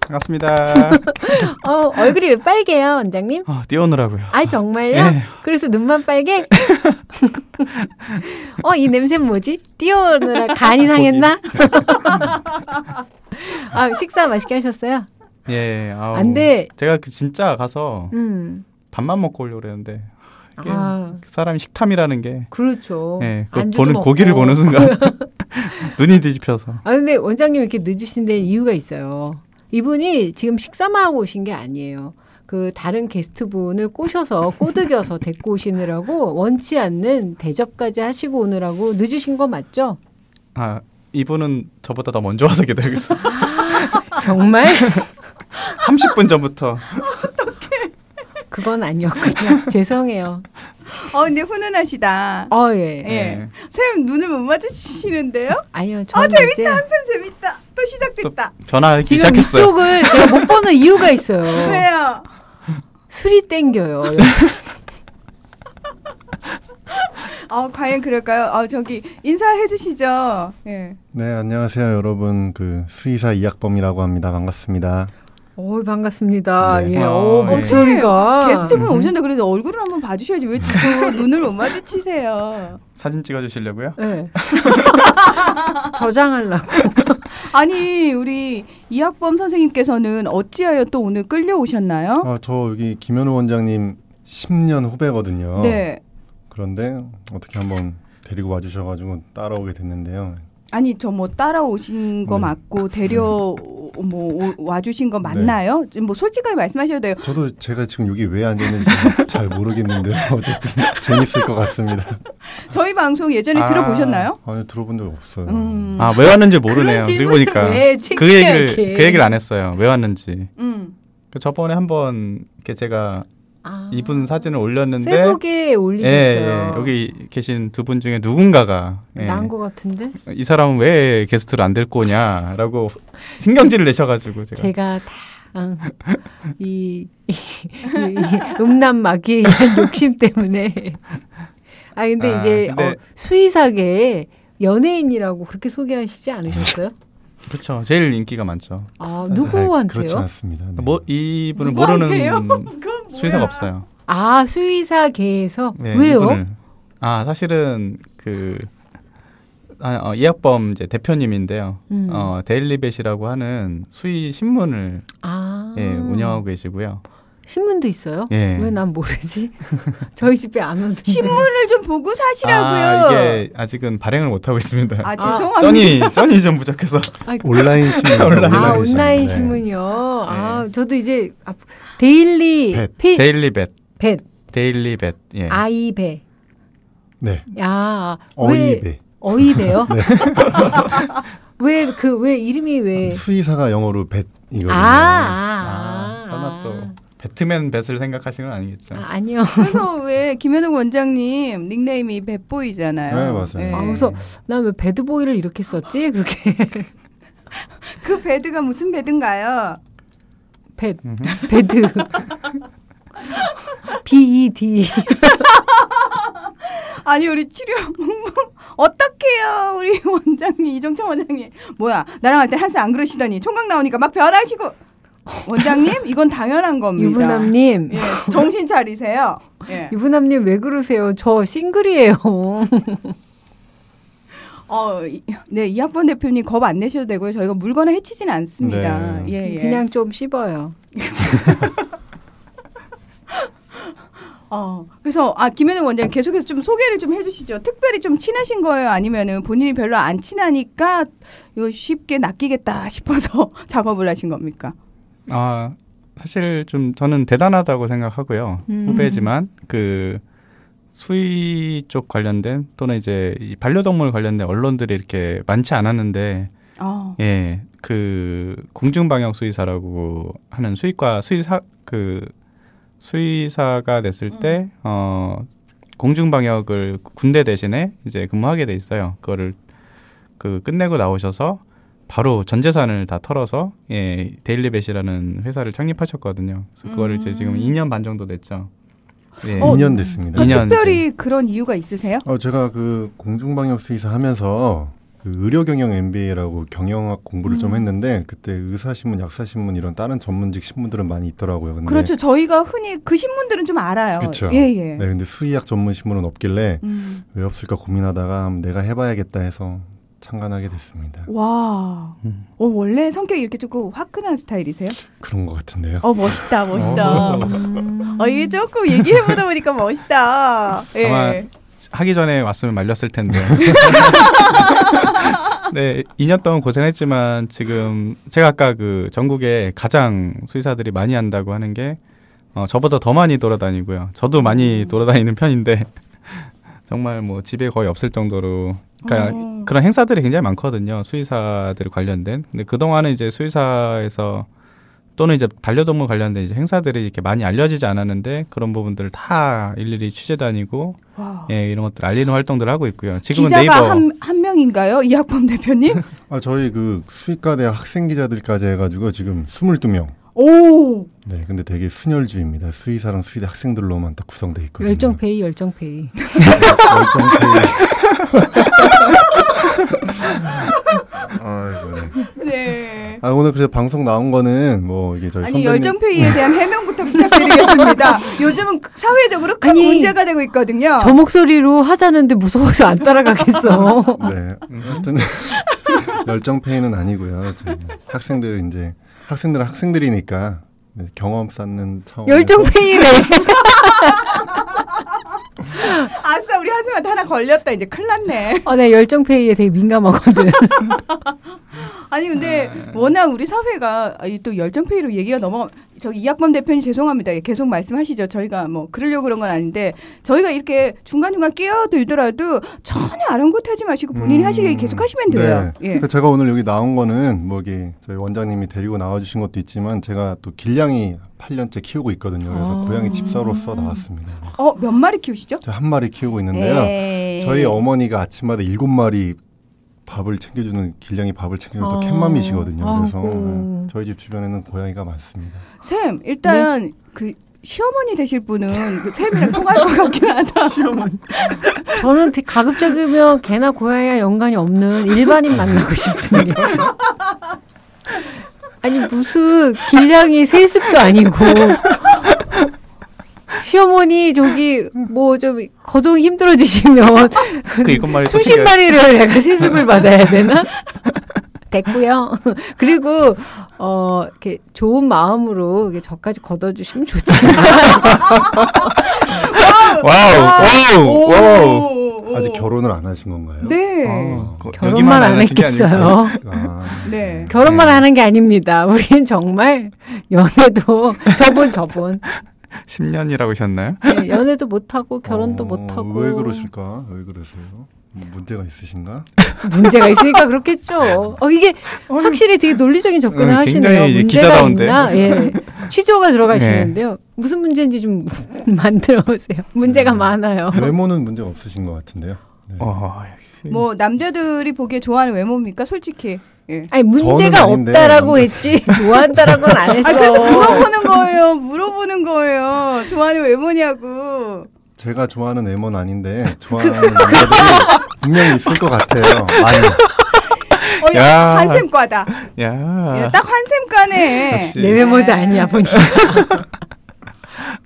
반갑습니다. [laughs] 어, 얼굴이 왜 빨개요, 원장님? 어, 뛰어오느라고요. 아, 정말요? 예. 그래서 눈만 빨개? [laughs] 어, 이 냄새 뭐지? 뛰어오느라 간이 상했나? [laughs] 아, 식사 맛있게 하셨어요? 예, 아우, 안 돼. 제가 그 진짜 가서 음. 밥만 먹고 오려고 그랬는데 아. 사람이 식탐이라는 게 그렇죠. 예, 그 보는 고기를 보는 순간 [laughs] 눈이 뒤집혀서. 아 근데 원장님 이렇게 늦으신 데 이유가 있어요. 이분이 지금 식사만 하고 오신 게 아니에요. 그 다른 게스트분을 꼬셔서 꼬드겨서 [laughs] 데리고 오시느라고 원치 않는 대접까지 하시고 오느라고 늦으신 거 맞죠? 아 이분은 저보다 더 먼저 와서 기다리고 있어요. [laughs] 정말? 30분 전부터 그건 아니었군요. [laughs] 죄송해요. 어, 근데 훈훈하시다. 어, 예. 예. 쌤 네. 눈을 못맞주시는데요 아니요, 어, 저는 재밌다, 한쌤 재밌다. 또 시작됐다. 전화하기 지금 시작했어요. 이쪽을 제가 못 보는 이유가 있어요. 왜요? [laughs] 술이 땡겨요. [laughs] 어, 과연 그럴까요? 어, 저기 인사해 주시죠. 예. 네, 안녕하세요, 여러분. 그 수의사 이학범이라고 합니다. 반갑습니다. 오 반갑습니다. 네. 예, 오, 아, 예. 목소리가 어, 게스트분 음. 오셨는데 그래도 얼굴을 한번 봐주셔야지 왜 자꾸 [laughs] 눈을 못 마주치세요? 사진 찍어주시려고요? 네. [laughs] 저장하려고. [laughs] 아니 우리 이학범 선생님께서는 어찌하여 또 오늘 끌려오셨나요? 아저 여기 김현우 원장님 10년 후배거든요. 네. 그런데 어떻게 한번 데리고 와주셔가지고 따라오게 됐는데요. 아니 저 뭐 따라오신 거 네. 맞고 데려 네. 뭐 오, 와주신 거 네. 맞나요? 네. 뭐 솔직하게 말씀하셔도 돼요. 저도 제가 지금 여기 왜 앉았는지 [laughs] 잘 모르겠는데 [laughs] 어쨌든 재밌을 것 같습니다. 저희 방송 예전에 아, 들어보셨나요? 아니 들어본 적 없어요. 음. 아왜 왔는지 모르네요. 그리고 보니까 그 얘기를 이렇게. 그 얘기를 안 했어요. 왜 왔는지. 음. 그 저번에 한번 제가 아. 이분 사진을 올렸는데 페북에 올리셨어요. 예, 예. 여기 계신 두 분 중에 누군가가 예, 나은 것 같은데 이 사람은 왜 게스트를 안 데리고 오냐라고 신경질을 내셔가지고 제가 제가 다 아, 이, 이, 이 음란 마귀에 대 [laughs] 욕심 때문에 아 근데 아, 이제 근데... 어, 수의사계 연예인이라고 그렇게 소개하시지 않으셨어요? 그렇죠. 제일 인기가 많죠. 아 누구한테요? 네, 그렇지 않습니다. 네. 뭐 이분을 모르는 [laughs] 수의사가 없어요. 아 수의사계에서 네, 왜요? 이분을. 아 사실은 그 아, 어, 예약범 이제 대표님인데요. 음. 어 데일리벳이라고 하는 수의 신문을 아. 예, 운영하고 계시고요. 신문도 있어요? 네. 예. 왜난 모르지? [laughs] 저희 집에 안 오는데. 신문을 좀 보고 사시라고요. 아, 이게 아직은 발행을 못 하고 있습니다. 아, 죄송합니다. 쩐이 쩐이 좀 부족해서. [laughs] 아, 온라인 [laughs] 신문. 온라인 아, 온라인 네. 신문이요. 아, 네. 아, 저도 이제 아, 데일리 벳. 피, 데일리 뱃. 뱃. 데일리 뱃. 예. 아이베. 네. 야, 어이베. 어이배요 네. 왜그왜 그, 이름이 왜 수의사가 영어로 뱃, 이거 아, 요 아, 아, 아, 아, 아. 배트맨 뱃을 생각하시는 건 아니겠죠? 아, 니요 [laughs] 그래서 왜 김현욱 원장님 닉네임이 배보이잖아요. 네, 맞아요. 네. 아, 그래서 난왜 배드보이를 이렇게 썼지? 그렇게. [laughs] 그 배드가 무슨 배드인가요? 배, 음. [laughs] 배드. B-E-D. 아니 우리 치료 어떡해요 우리 원장님 이종철 원장님 뭐야 나랑 할 때 항상 안 그러시더니 총각 나오니까 막 변하시고 원장님, 이건 당연한 겁니다. 유부남님. 예, 정신 차리세요. 예. 유부남님 왜 그러세요? 저 싱글이에요. 어, 네, 이학번 대표님 겁 안 내셔도 되고요. 저희가 물건을 해치진 않습니다. 네. 예, 예. 그냥 좀 씹어요. [laughs] 어, 그래서 아 김현우 원장님 계속해서 좀 소개를 좀 해주시죠. 특별히 좀 친하신 거예요, 아니면은 본인이 별로 안 친하니까 이거 쉽게 낚이겠다 싶어서 [laughs] 작업을 하신 겁니까? 아 사실 좀 저는 대단하다고 생각하고요. 음. 후배지만 그 수의 쪽 관련된 또는 이제 이 반려동물 관련된 언론들이 이렇게 많지 않았는데 어. 예. 그 공중방역 수의사라고 하는 수의과 수의사 그 수의사가 됐을 음. 때 어, 공중방역을 군대 대신에 이제 근무하게 돼 있어요. 그거를 그 끝내고 나오셔서 바로 전 재산을 다 털어서 예, 데일리벳이라는 회사를 창립하셨거든요. 그래서 그거를 음. 이제 지금 2년 음. 반 정도 됐죠. 예. 어, 2년 됐습니다. 어, 2년 특별히 이제. 그런 이유가 있으세요? 어, 제가 그 공중방역수의사 하면서 그 의료경영 MBA라고 경영학 공부를 음. 좀 했는데 그때 의사신문, 약사신문 이런 다른 전문직 신문들은 많이 있더라고요. 근데 그렇죠. 저희가 흔히 그 신문들은 좀 알아요. 그렇죠. 예, 예. 네, 근데 수의학 전문 신문은 없길래 음. 왜 없을까 고민하다가 내가 해봐야겠다 해서 참관하게 됐습니다. 와, 음. 어, 원래 성격이 이렇게 조금 화끈한 스타일이세요? 그런 것 같은데요. 어 멋있다, 멋있다. 어, 음. 아, 이게 조금 얘기해보다 보니까 멋있다. 예. 아마 하기 전에 왔으면 말렸을 텐데. [laughs] 네, 2년 동안 고생했지만 지금 제가 아까 그 전국에 가장 수의사들이 많이 한다고 하는 게 어, 저보다 더 많이 돌아다니고요. 저도 많이 음. 돌아다니는 편인데 정말 뭐 집에 거의 없을 정도로 그러니까 오. 음. 그런 행사들이 굉장히 많거든요. 수의사들 관련된. 근데 그동안에 이제 수의사에서 또는 이제 반려동물 관련된 이제 행사들이 이렇게 많이 알려지지 않았는데 그런 부분들을 다 일일이 취재 다니고 와. 예 이런 것들 알리는 활동들을 하고 있고요. 지금은 기자가 네이버 한, 한 명인가요? 이학범 대표님? [laughs] 아 저희 그 수의과대 학생 기자들까지 해가지고 지금 22명. 오. 네, 근데 되게 순혈주의입니다. 수의사랑 수의대 학생들로만 딱 구성돼 있거든요. 열정페이, 열정페이. [laughs] 열정페이. 아이고. 네. 네. 아 오늘 그래서 방송 나온 거는 뭐 이게 저희 아니 열정페이에 대한 해명부터 부탁드리겠습니다. 요즘은 사회적으로 큰 아니, 문제가 되고 있거든요. 저 목소리로 하자는데 무서워서 안 따라가겠어. [laughs] 네. 하여튼 음. [laughs] 열정페이는 아니고요. 학생들 이제 학생들은 학생들이니까 경험 쌓는 차원 열정페이네 아싸 우리 하지만 하나 걸렸다 이제 큰일 났네. 아네 어, 열정페이에 되게 민감하거든. [laughs] 아니 근데 네. 워낙 우리 사회가 아, 또 열정페이로 얘기가 넘어가 저 이학범 대표님 죄송합니다. 예, 계속 말씀하시죠. 저희가 뭐 그러려고 그런 건 아닌데 저희가 이렇게 중간중간 끼어들더라도 전혀 아랑곳하지 마시고 본인이 음. 하실 얘기 계속 하시면 돼요. 네. 예. 그러니까 제가 오늘 여기 나온 거는 뭐기 저희 원장님이 데리고 나와 주신 것도 있지만 제가 또 길냥이 8년째 키우고 있거든요. 그래서 아. 고양이 집사로서 나왔습니다. 어, 몇 마리 키우시죠? 저한 마리 키우고 있는데요. 에이. 예. 저희 어머니가 아침마다 7마리 밥을 챙겨주는 길냥이 밥을 챙겨주는 어. 캣맘이시거든요. 어. 그래서 음. 네. 저희 집 주변에는 고양이가 많습니다. 쌤 일단 네? 그 시어머니 되실 분은 그 쌤이랑 통할 것 같긴 하다. [laughs] 시어머니. [laughs] 저는 가급적이면 개나 고양이와 연관이 없는 일반인 만나고 싶습니다. [laughs] 아니 무슨 길냥이 세습도 아니고 시어머니 저기 뭐 좀 거동 힘들어지시면 그이 수십 마리를 내가 세습을 받아야 되나? 됐고요. [laughs] 그리고 어 이렇게 좋은 마음으로 이렇게 저까지 걷어주시면 좋지. [laughs] 와우, 와우, 와우. 아직 결혼을 안 하신 건가요? 네. 아, 결혼만 안 했겠어요. 아, 네. 결혼만 네. 하는 게 아닙니다. 우리는 정말 연애도 저분 저분 10년이라고 [laughs] 하셨나요? 네, 연애도 못하고 결혼도 어, 못하고 왜 그러실까? 왜 그러세요? 뭐 문제가 있으신가? [laughs] 문제가 있으니까 그렇겠죠. 어 이게 확실히 되게 논리적인 접근을 어, 하시네요. 문제가 있나? 예. [laughs] 취조가 들어가시는데요. 네. 무슨 문제인지 좀 만들어 보세요. 문제가 네. 많아요. 외모는 문제가 없으신 것 같은데요. 네. 어, 뭐 남자들이 보기에 좋아하는 외모입니까? 솔직히. 예. 아니 문제가 없다라고 했지 좋아한다라고는 안 [laughs] 했어. 아 그래서 물어보는 거예요. 물어보는 거예요. 좋아하는 왜 뭐냐고. 제가 좋아하는 외모는 아닌데 [laughs] 좋아하는 남자들이 분명히 있을 것 같아요. 많이. 어, 야. 환샘과다. 야. 야. 딱 환샘과네. 내 외모도 아니야 [laughs] 보니까.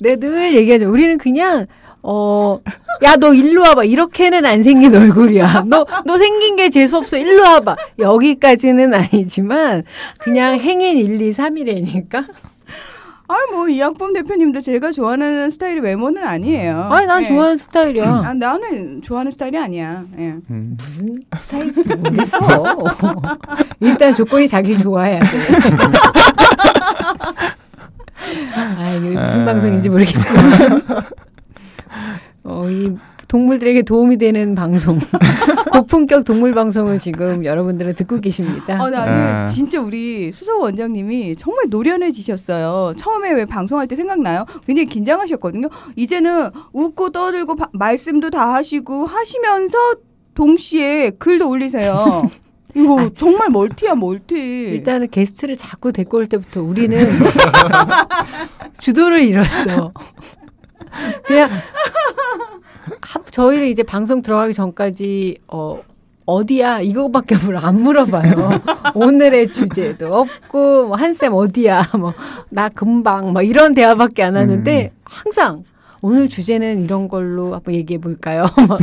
내늘 네, 얘기하죠. 우리는 그냥 어, 야, 너 일로 와봐. 이렇게는 안 생긴 얼굴이야. 너, 너 생긴 게 재수없어. 일로 와봐. 여기까지는 아니지만, 그냥 행인 1, 2, 3이니까 아니 뭐 이학범 대표님도 제가 좋아하는 스타일이 외모는 아니에요. 음. 아니 난 예. 좋아하는 스타일이야. 아, 나는 좋아하는 스타일이 아니야. 예. 음. 무슨 스타일인지 모르겠어. [laughs] 일단 조건이 자기 좋아해야 돼. [laughs] 아 이게 무슨 아. 방송인지 모르겠지만. [laughs] 어, 이 동물들에게 도움이 되는 방송, [laughs] 고품격 동물 방송을 지금 여러분들은 듣고 계십니다. 어, 나는 네. 진짜 우리 수석 원장님이 정말 노련해지셨어요. 처음에 왜 방송할 때 생각나요? 굉장히 긴장하셨거든요. 이제는 웃고 떠들고 바, 말씀도 다 하시고 하시면서 동시에 글도 올리세요. [laughs] 이거 아, 정말 멀티야 멀티. 일단은 게스트를 자꾸 데리고 올 때부터 우리는 [laughs] 주도를 잃었어. 그냥 저희는 이제 방송 들어가기 전까지 어 어디야 이거밖에 안 물어봐요. 오늘의 주제도 없고 뭐 한쌤 어디야 뭐 나 금방 막 뭐, 이런 대화밖에 안 하는데 음. 항상 오늘 주제는 이런 걸로 한번 얘기해 볼까요? [laughs] 뭐,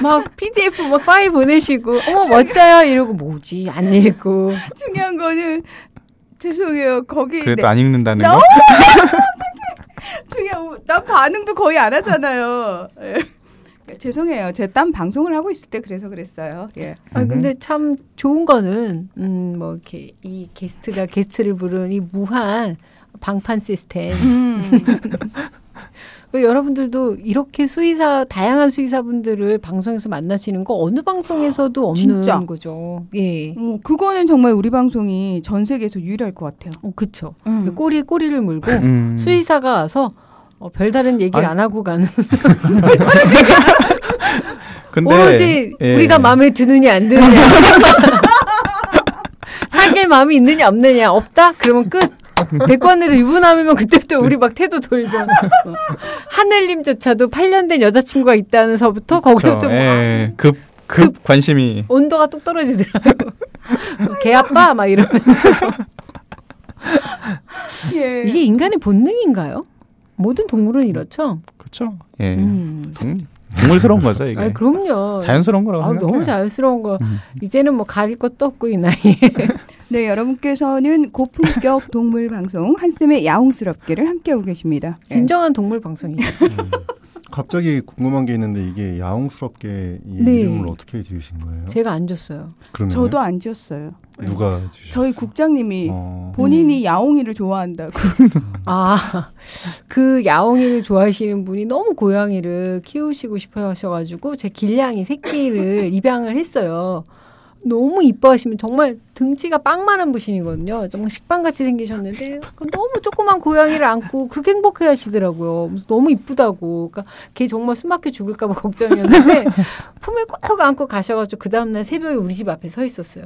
막, 막 PDF 막 뭐 파일 보내시고 어머 멋져요 이러고 뭐지 안 읽고 중요한 거는 죄송해요 거기 그래도 내... 안 읽는다는 거? 어! 난 반응도 거의 안 하잖아요. 예. [laughs] 죄송해요. 제딴 방송을 하고 있을 때 그래서 그랬어요. 예. 아 근데 참 좋은 거는 음 뭐 이렇게 이 게스트가 게스트를 부르는 이 무한 방판 시스템. 음. [laughs] 여러분들도 이렇게 수의사 다양한 수의사분들을 방송에서 만나시는 거 어느 방송에서도 없는 진짜? 거죠. 예. 어, 그거는 정말 우리 방송이 전 세계에서 유일할 것 같아요. 어, 그렇죠. 음. 꼬리 꼬리를 물고 음. 수의사가 와서 어, 별다른 얘기를 아니, 안 하고 가는. [laughs] 근데, [laughs] 오로지 예. 우리가 마음에 드느냐 안 드느냐. [laughs] 사귈 마음이 있느냐 없느냐 없다 그러면 끝. 대권에서 유부남이면 그때부터 우리 막 태도 돌던 하늘님조차도 8년 된 여자친구가 있다는 서부터 거기서부터 뭐 예. 급, 급, 급 관심이 온도가 뚝 떨어지더라고 뭐 개 아빠 막 이러면서 예. 이게 인간의 본능인가요? 모든 동물은 음. 이렇죠. 그렇죠. 예. 음. 동, 물스러운 거죠 이게. 아 그럼요. 자연스러운 거라고. 아, 생각해요. 너무 자연스러운 거. 음. 이제는 뭐 가릴 것도 없고 이 나이에. [laughs] 네, 여러분께서는 고품격 동물 방송 한쌤의 야옹스럽게를 함께하고 계십니다. 네. 진정한 동물 방송이죠. 음. [laughs] 갑자기 궁금한 게 있는데 이게 야옹스럽게 네. 이름을 어떻게 지으신 거예요? 제가 안 줬어요. 그러면요? 저도 안 지었어요. 누가 네. 주셨어요? 저희 국장님이 어. 본인이 음. 야옹이를 좋아한다고. [laughs] 아, 그 야옹이를 좋아하시는 분이 너무 고양이를 키우시고 싶어 하셔가지고 제 길냥이 새끼를 입양을 했어요. 너무 이뻐하시면 정말 등치가 빵 많은 부신이거든요. 정말 식빵같이 생기셨는데 너무 조그만 고양이를 안고 그렇게 행복해 하시더라고요. 너무 이쁘다고. 그러니까 걔 정말 숨막혀 죽을까 봐 [laughs] 걱정이었는데 품에 꽉 안고 가셔가지고 그 다음날 새벽에 우리 집 앞에 서 있었어요.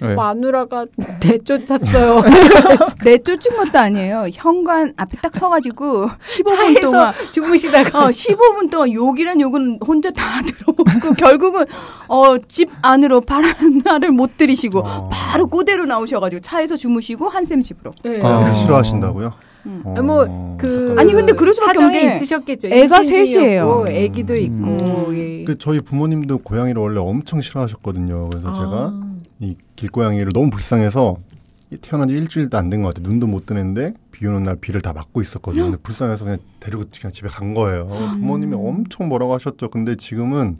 네. 마누라가 내쫓았어요. [laughs] 내쫓은 것도 아니에요. 현관 앞에 딱 서가지고 15분 동안 주무시다가 어, 15분 동안 욕이란 욕은 혼자 다 [laughs] 들어보고 결국은 어, 집 안으로 바람 나를 못 들이시고 어. 바로 고대로 나오셔가지고 차에서 주무시고 한샘 집으로. 네. 아, 아. 싫어하신다고요? 음. 어... 뭐그 아니 근데 그럴 수밖에 없 있으셨겠죠. 애가 셋이에요. 애기도 음. 있고. 음. 예. 그 저희 부모님도 고양이를 원래 엄청 싫어하셨거든요. 그래서 아. 제가 이 길고양이를 너무 불쌍해서 태어난 지 일주일도 안 된 것 같아요. 눈도 못 뜨는데 비 오는 날 비를 다 맞고 있었거든요. 근데 불쌍해서 그냥 데리고 그냥 집에 간 거예요. 부모님이 음. 엄청 뭐라고 하셨죠. 근데 지금은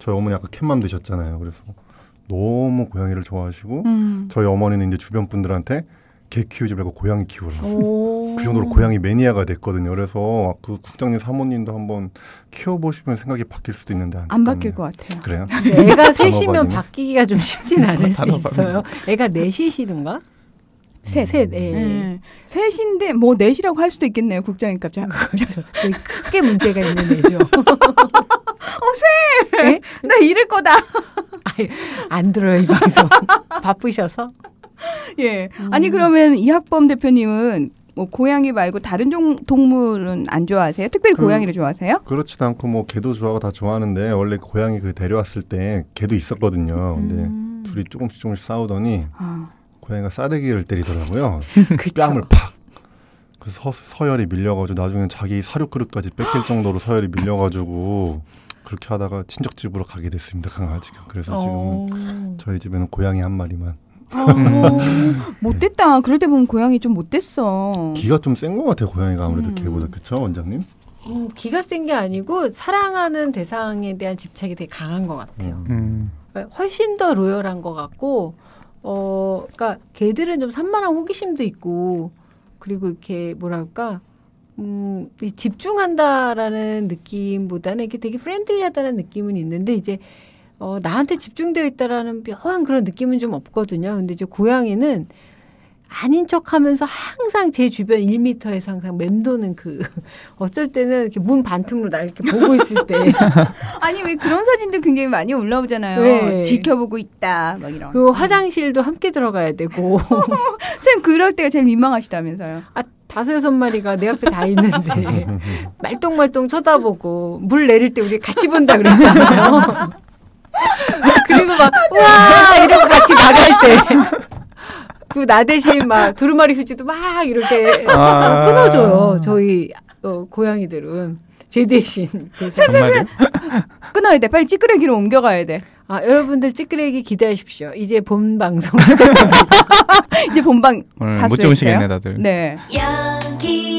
저희 어머니 아까 캣맘 되셨잖아요. 그래서 너무 고양이를 좋아하시고 음. 저희 어머니는 이제 주변 분들한테 개 키우지 말고 고양이 키우라. 그 정도로 고양이 매니아가 됐거든요. 그래서 그 국장님 사모님도 한번 키워보시면 생각이 바뀔 수도 있는데 안, 안 바뀔 것 같아요. 그래요? 네, 애가 [laughs] 셋이면 바뀌기가 좀 쉽진 않을 수 있어요. 애가 넷이시든가. 셋, 셋, 예. 네. 셋인데 뭐 넷이라고 할 수도 있겠네요. 국장님 갑자기 그렇죠. 크게 문제가 있는 애죠. [laughs] 어, 셋. 네? 나 이럴 거다. 아니, 안 들어요, 이 방송. [laughs] 바쁘셔서. 예. 아니, 음. 그러면 이학범 대표님은 뭐 고양이 말고 다른 종, 동물은 안 좋아하세요? 특별히 그, 고양이를 좋아하세요? 그렇지도 않고 뭐 개도 좋아하고 다 좋아하는데 원래 고양이 그 데려왔을 때 개도 있었거든요. 근데 음. 둘이 조금씩 조금씩 싸우더니 아. 고양이가 싸대기를 때리더라고요. [laughs] 뺨을 팍. 그래서 서, 열이 밀려가지고 나중에 자기 사료 그릇까지 뺏길 정도로 서열이 밀려가지고 그렇게 하다가 친척 집으로 가게 됐습니다 강아지가. 그래서 어. 지금 저희 집에는 고양이 한 마리만. 어, 못됐다. 그럴 때 보면 고양이 좀 못됐어. 기가 좀 센 것 같아 요 고양이가 아무래도 음. 개보다 그쵸 원장님? 음, 기가 센 게 아니고 사랑하는 대상에 대한 집착이 되게 강한 것 같아요. 음. 음. 네, 훨씬 더 로열한 것 같고, 어, 그니까 개들은 좀 산만한 호기심도 있고, 그리고 이렇게 뭐랄까 음, 집중한다라는 느낌보다는 이게 되게 프렌들리하다는 느낌은 있는데 이제 어, 나한테 집중되어 있다라는 묘한 그런 느낌은 좀 없거든요. 근데 이제 고양이는 아닌 척 하면서 항상 제 주변 1미터에서 항상 맴도는 그, [laughs] 어쩔 때는 이렇게 문 반틈으로 날 이렇게 보고 있을 때. [laughs] 아니, 왜 그런 사진도 굉장히 많이 올라오잖아요. 네. 지켜보고 있다, 막 이런. 그리고 화장실도 함께 들어가야 되고. [laughs] 선생님, 그럴 때가 제일 민망하시다면서요? 아, 다섯 여섯 마리가 내 앞에 다 있는데 [laughs] 말똥말똥 쳐다보고 물 내릴 때 우리 같이 본다 그랬잖아요. [laughs] 그리고 막 우와 이러고 같이 나갈 때. 그 나 대신 막 두루마리 휴지도 막 이렇게 아~ [laughs] 끊어줘요. 저희 어, 고양이들은 제 대신. 끊어야 돼. 빨리 찌끄레기로 옮겨가야 돼. 아, 여러분들 찌끄레기 기대하십시오. 이제 본 방송 시작 [laughs] 이제 본방 네, 사수못 주무시겠네 다들. 네. 여기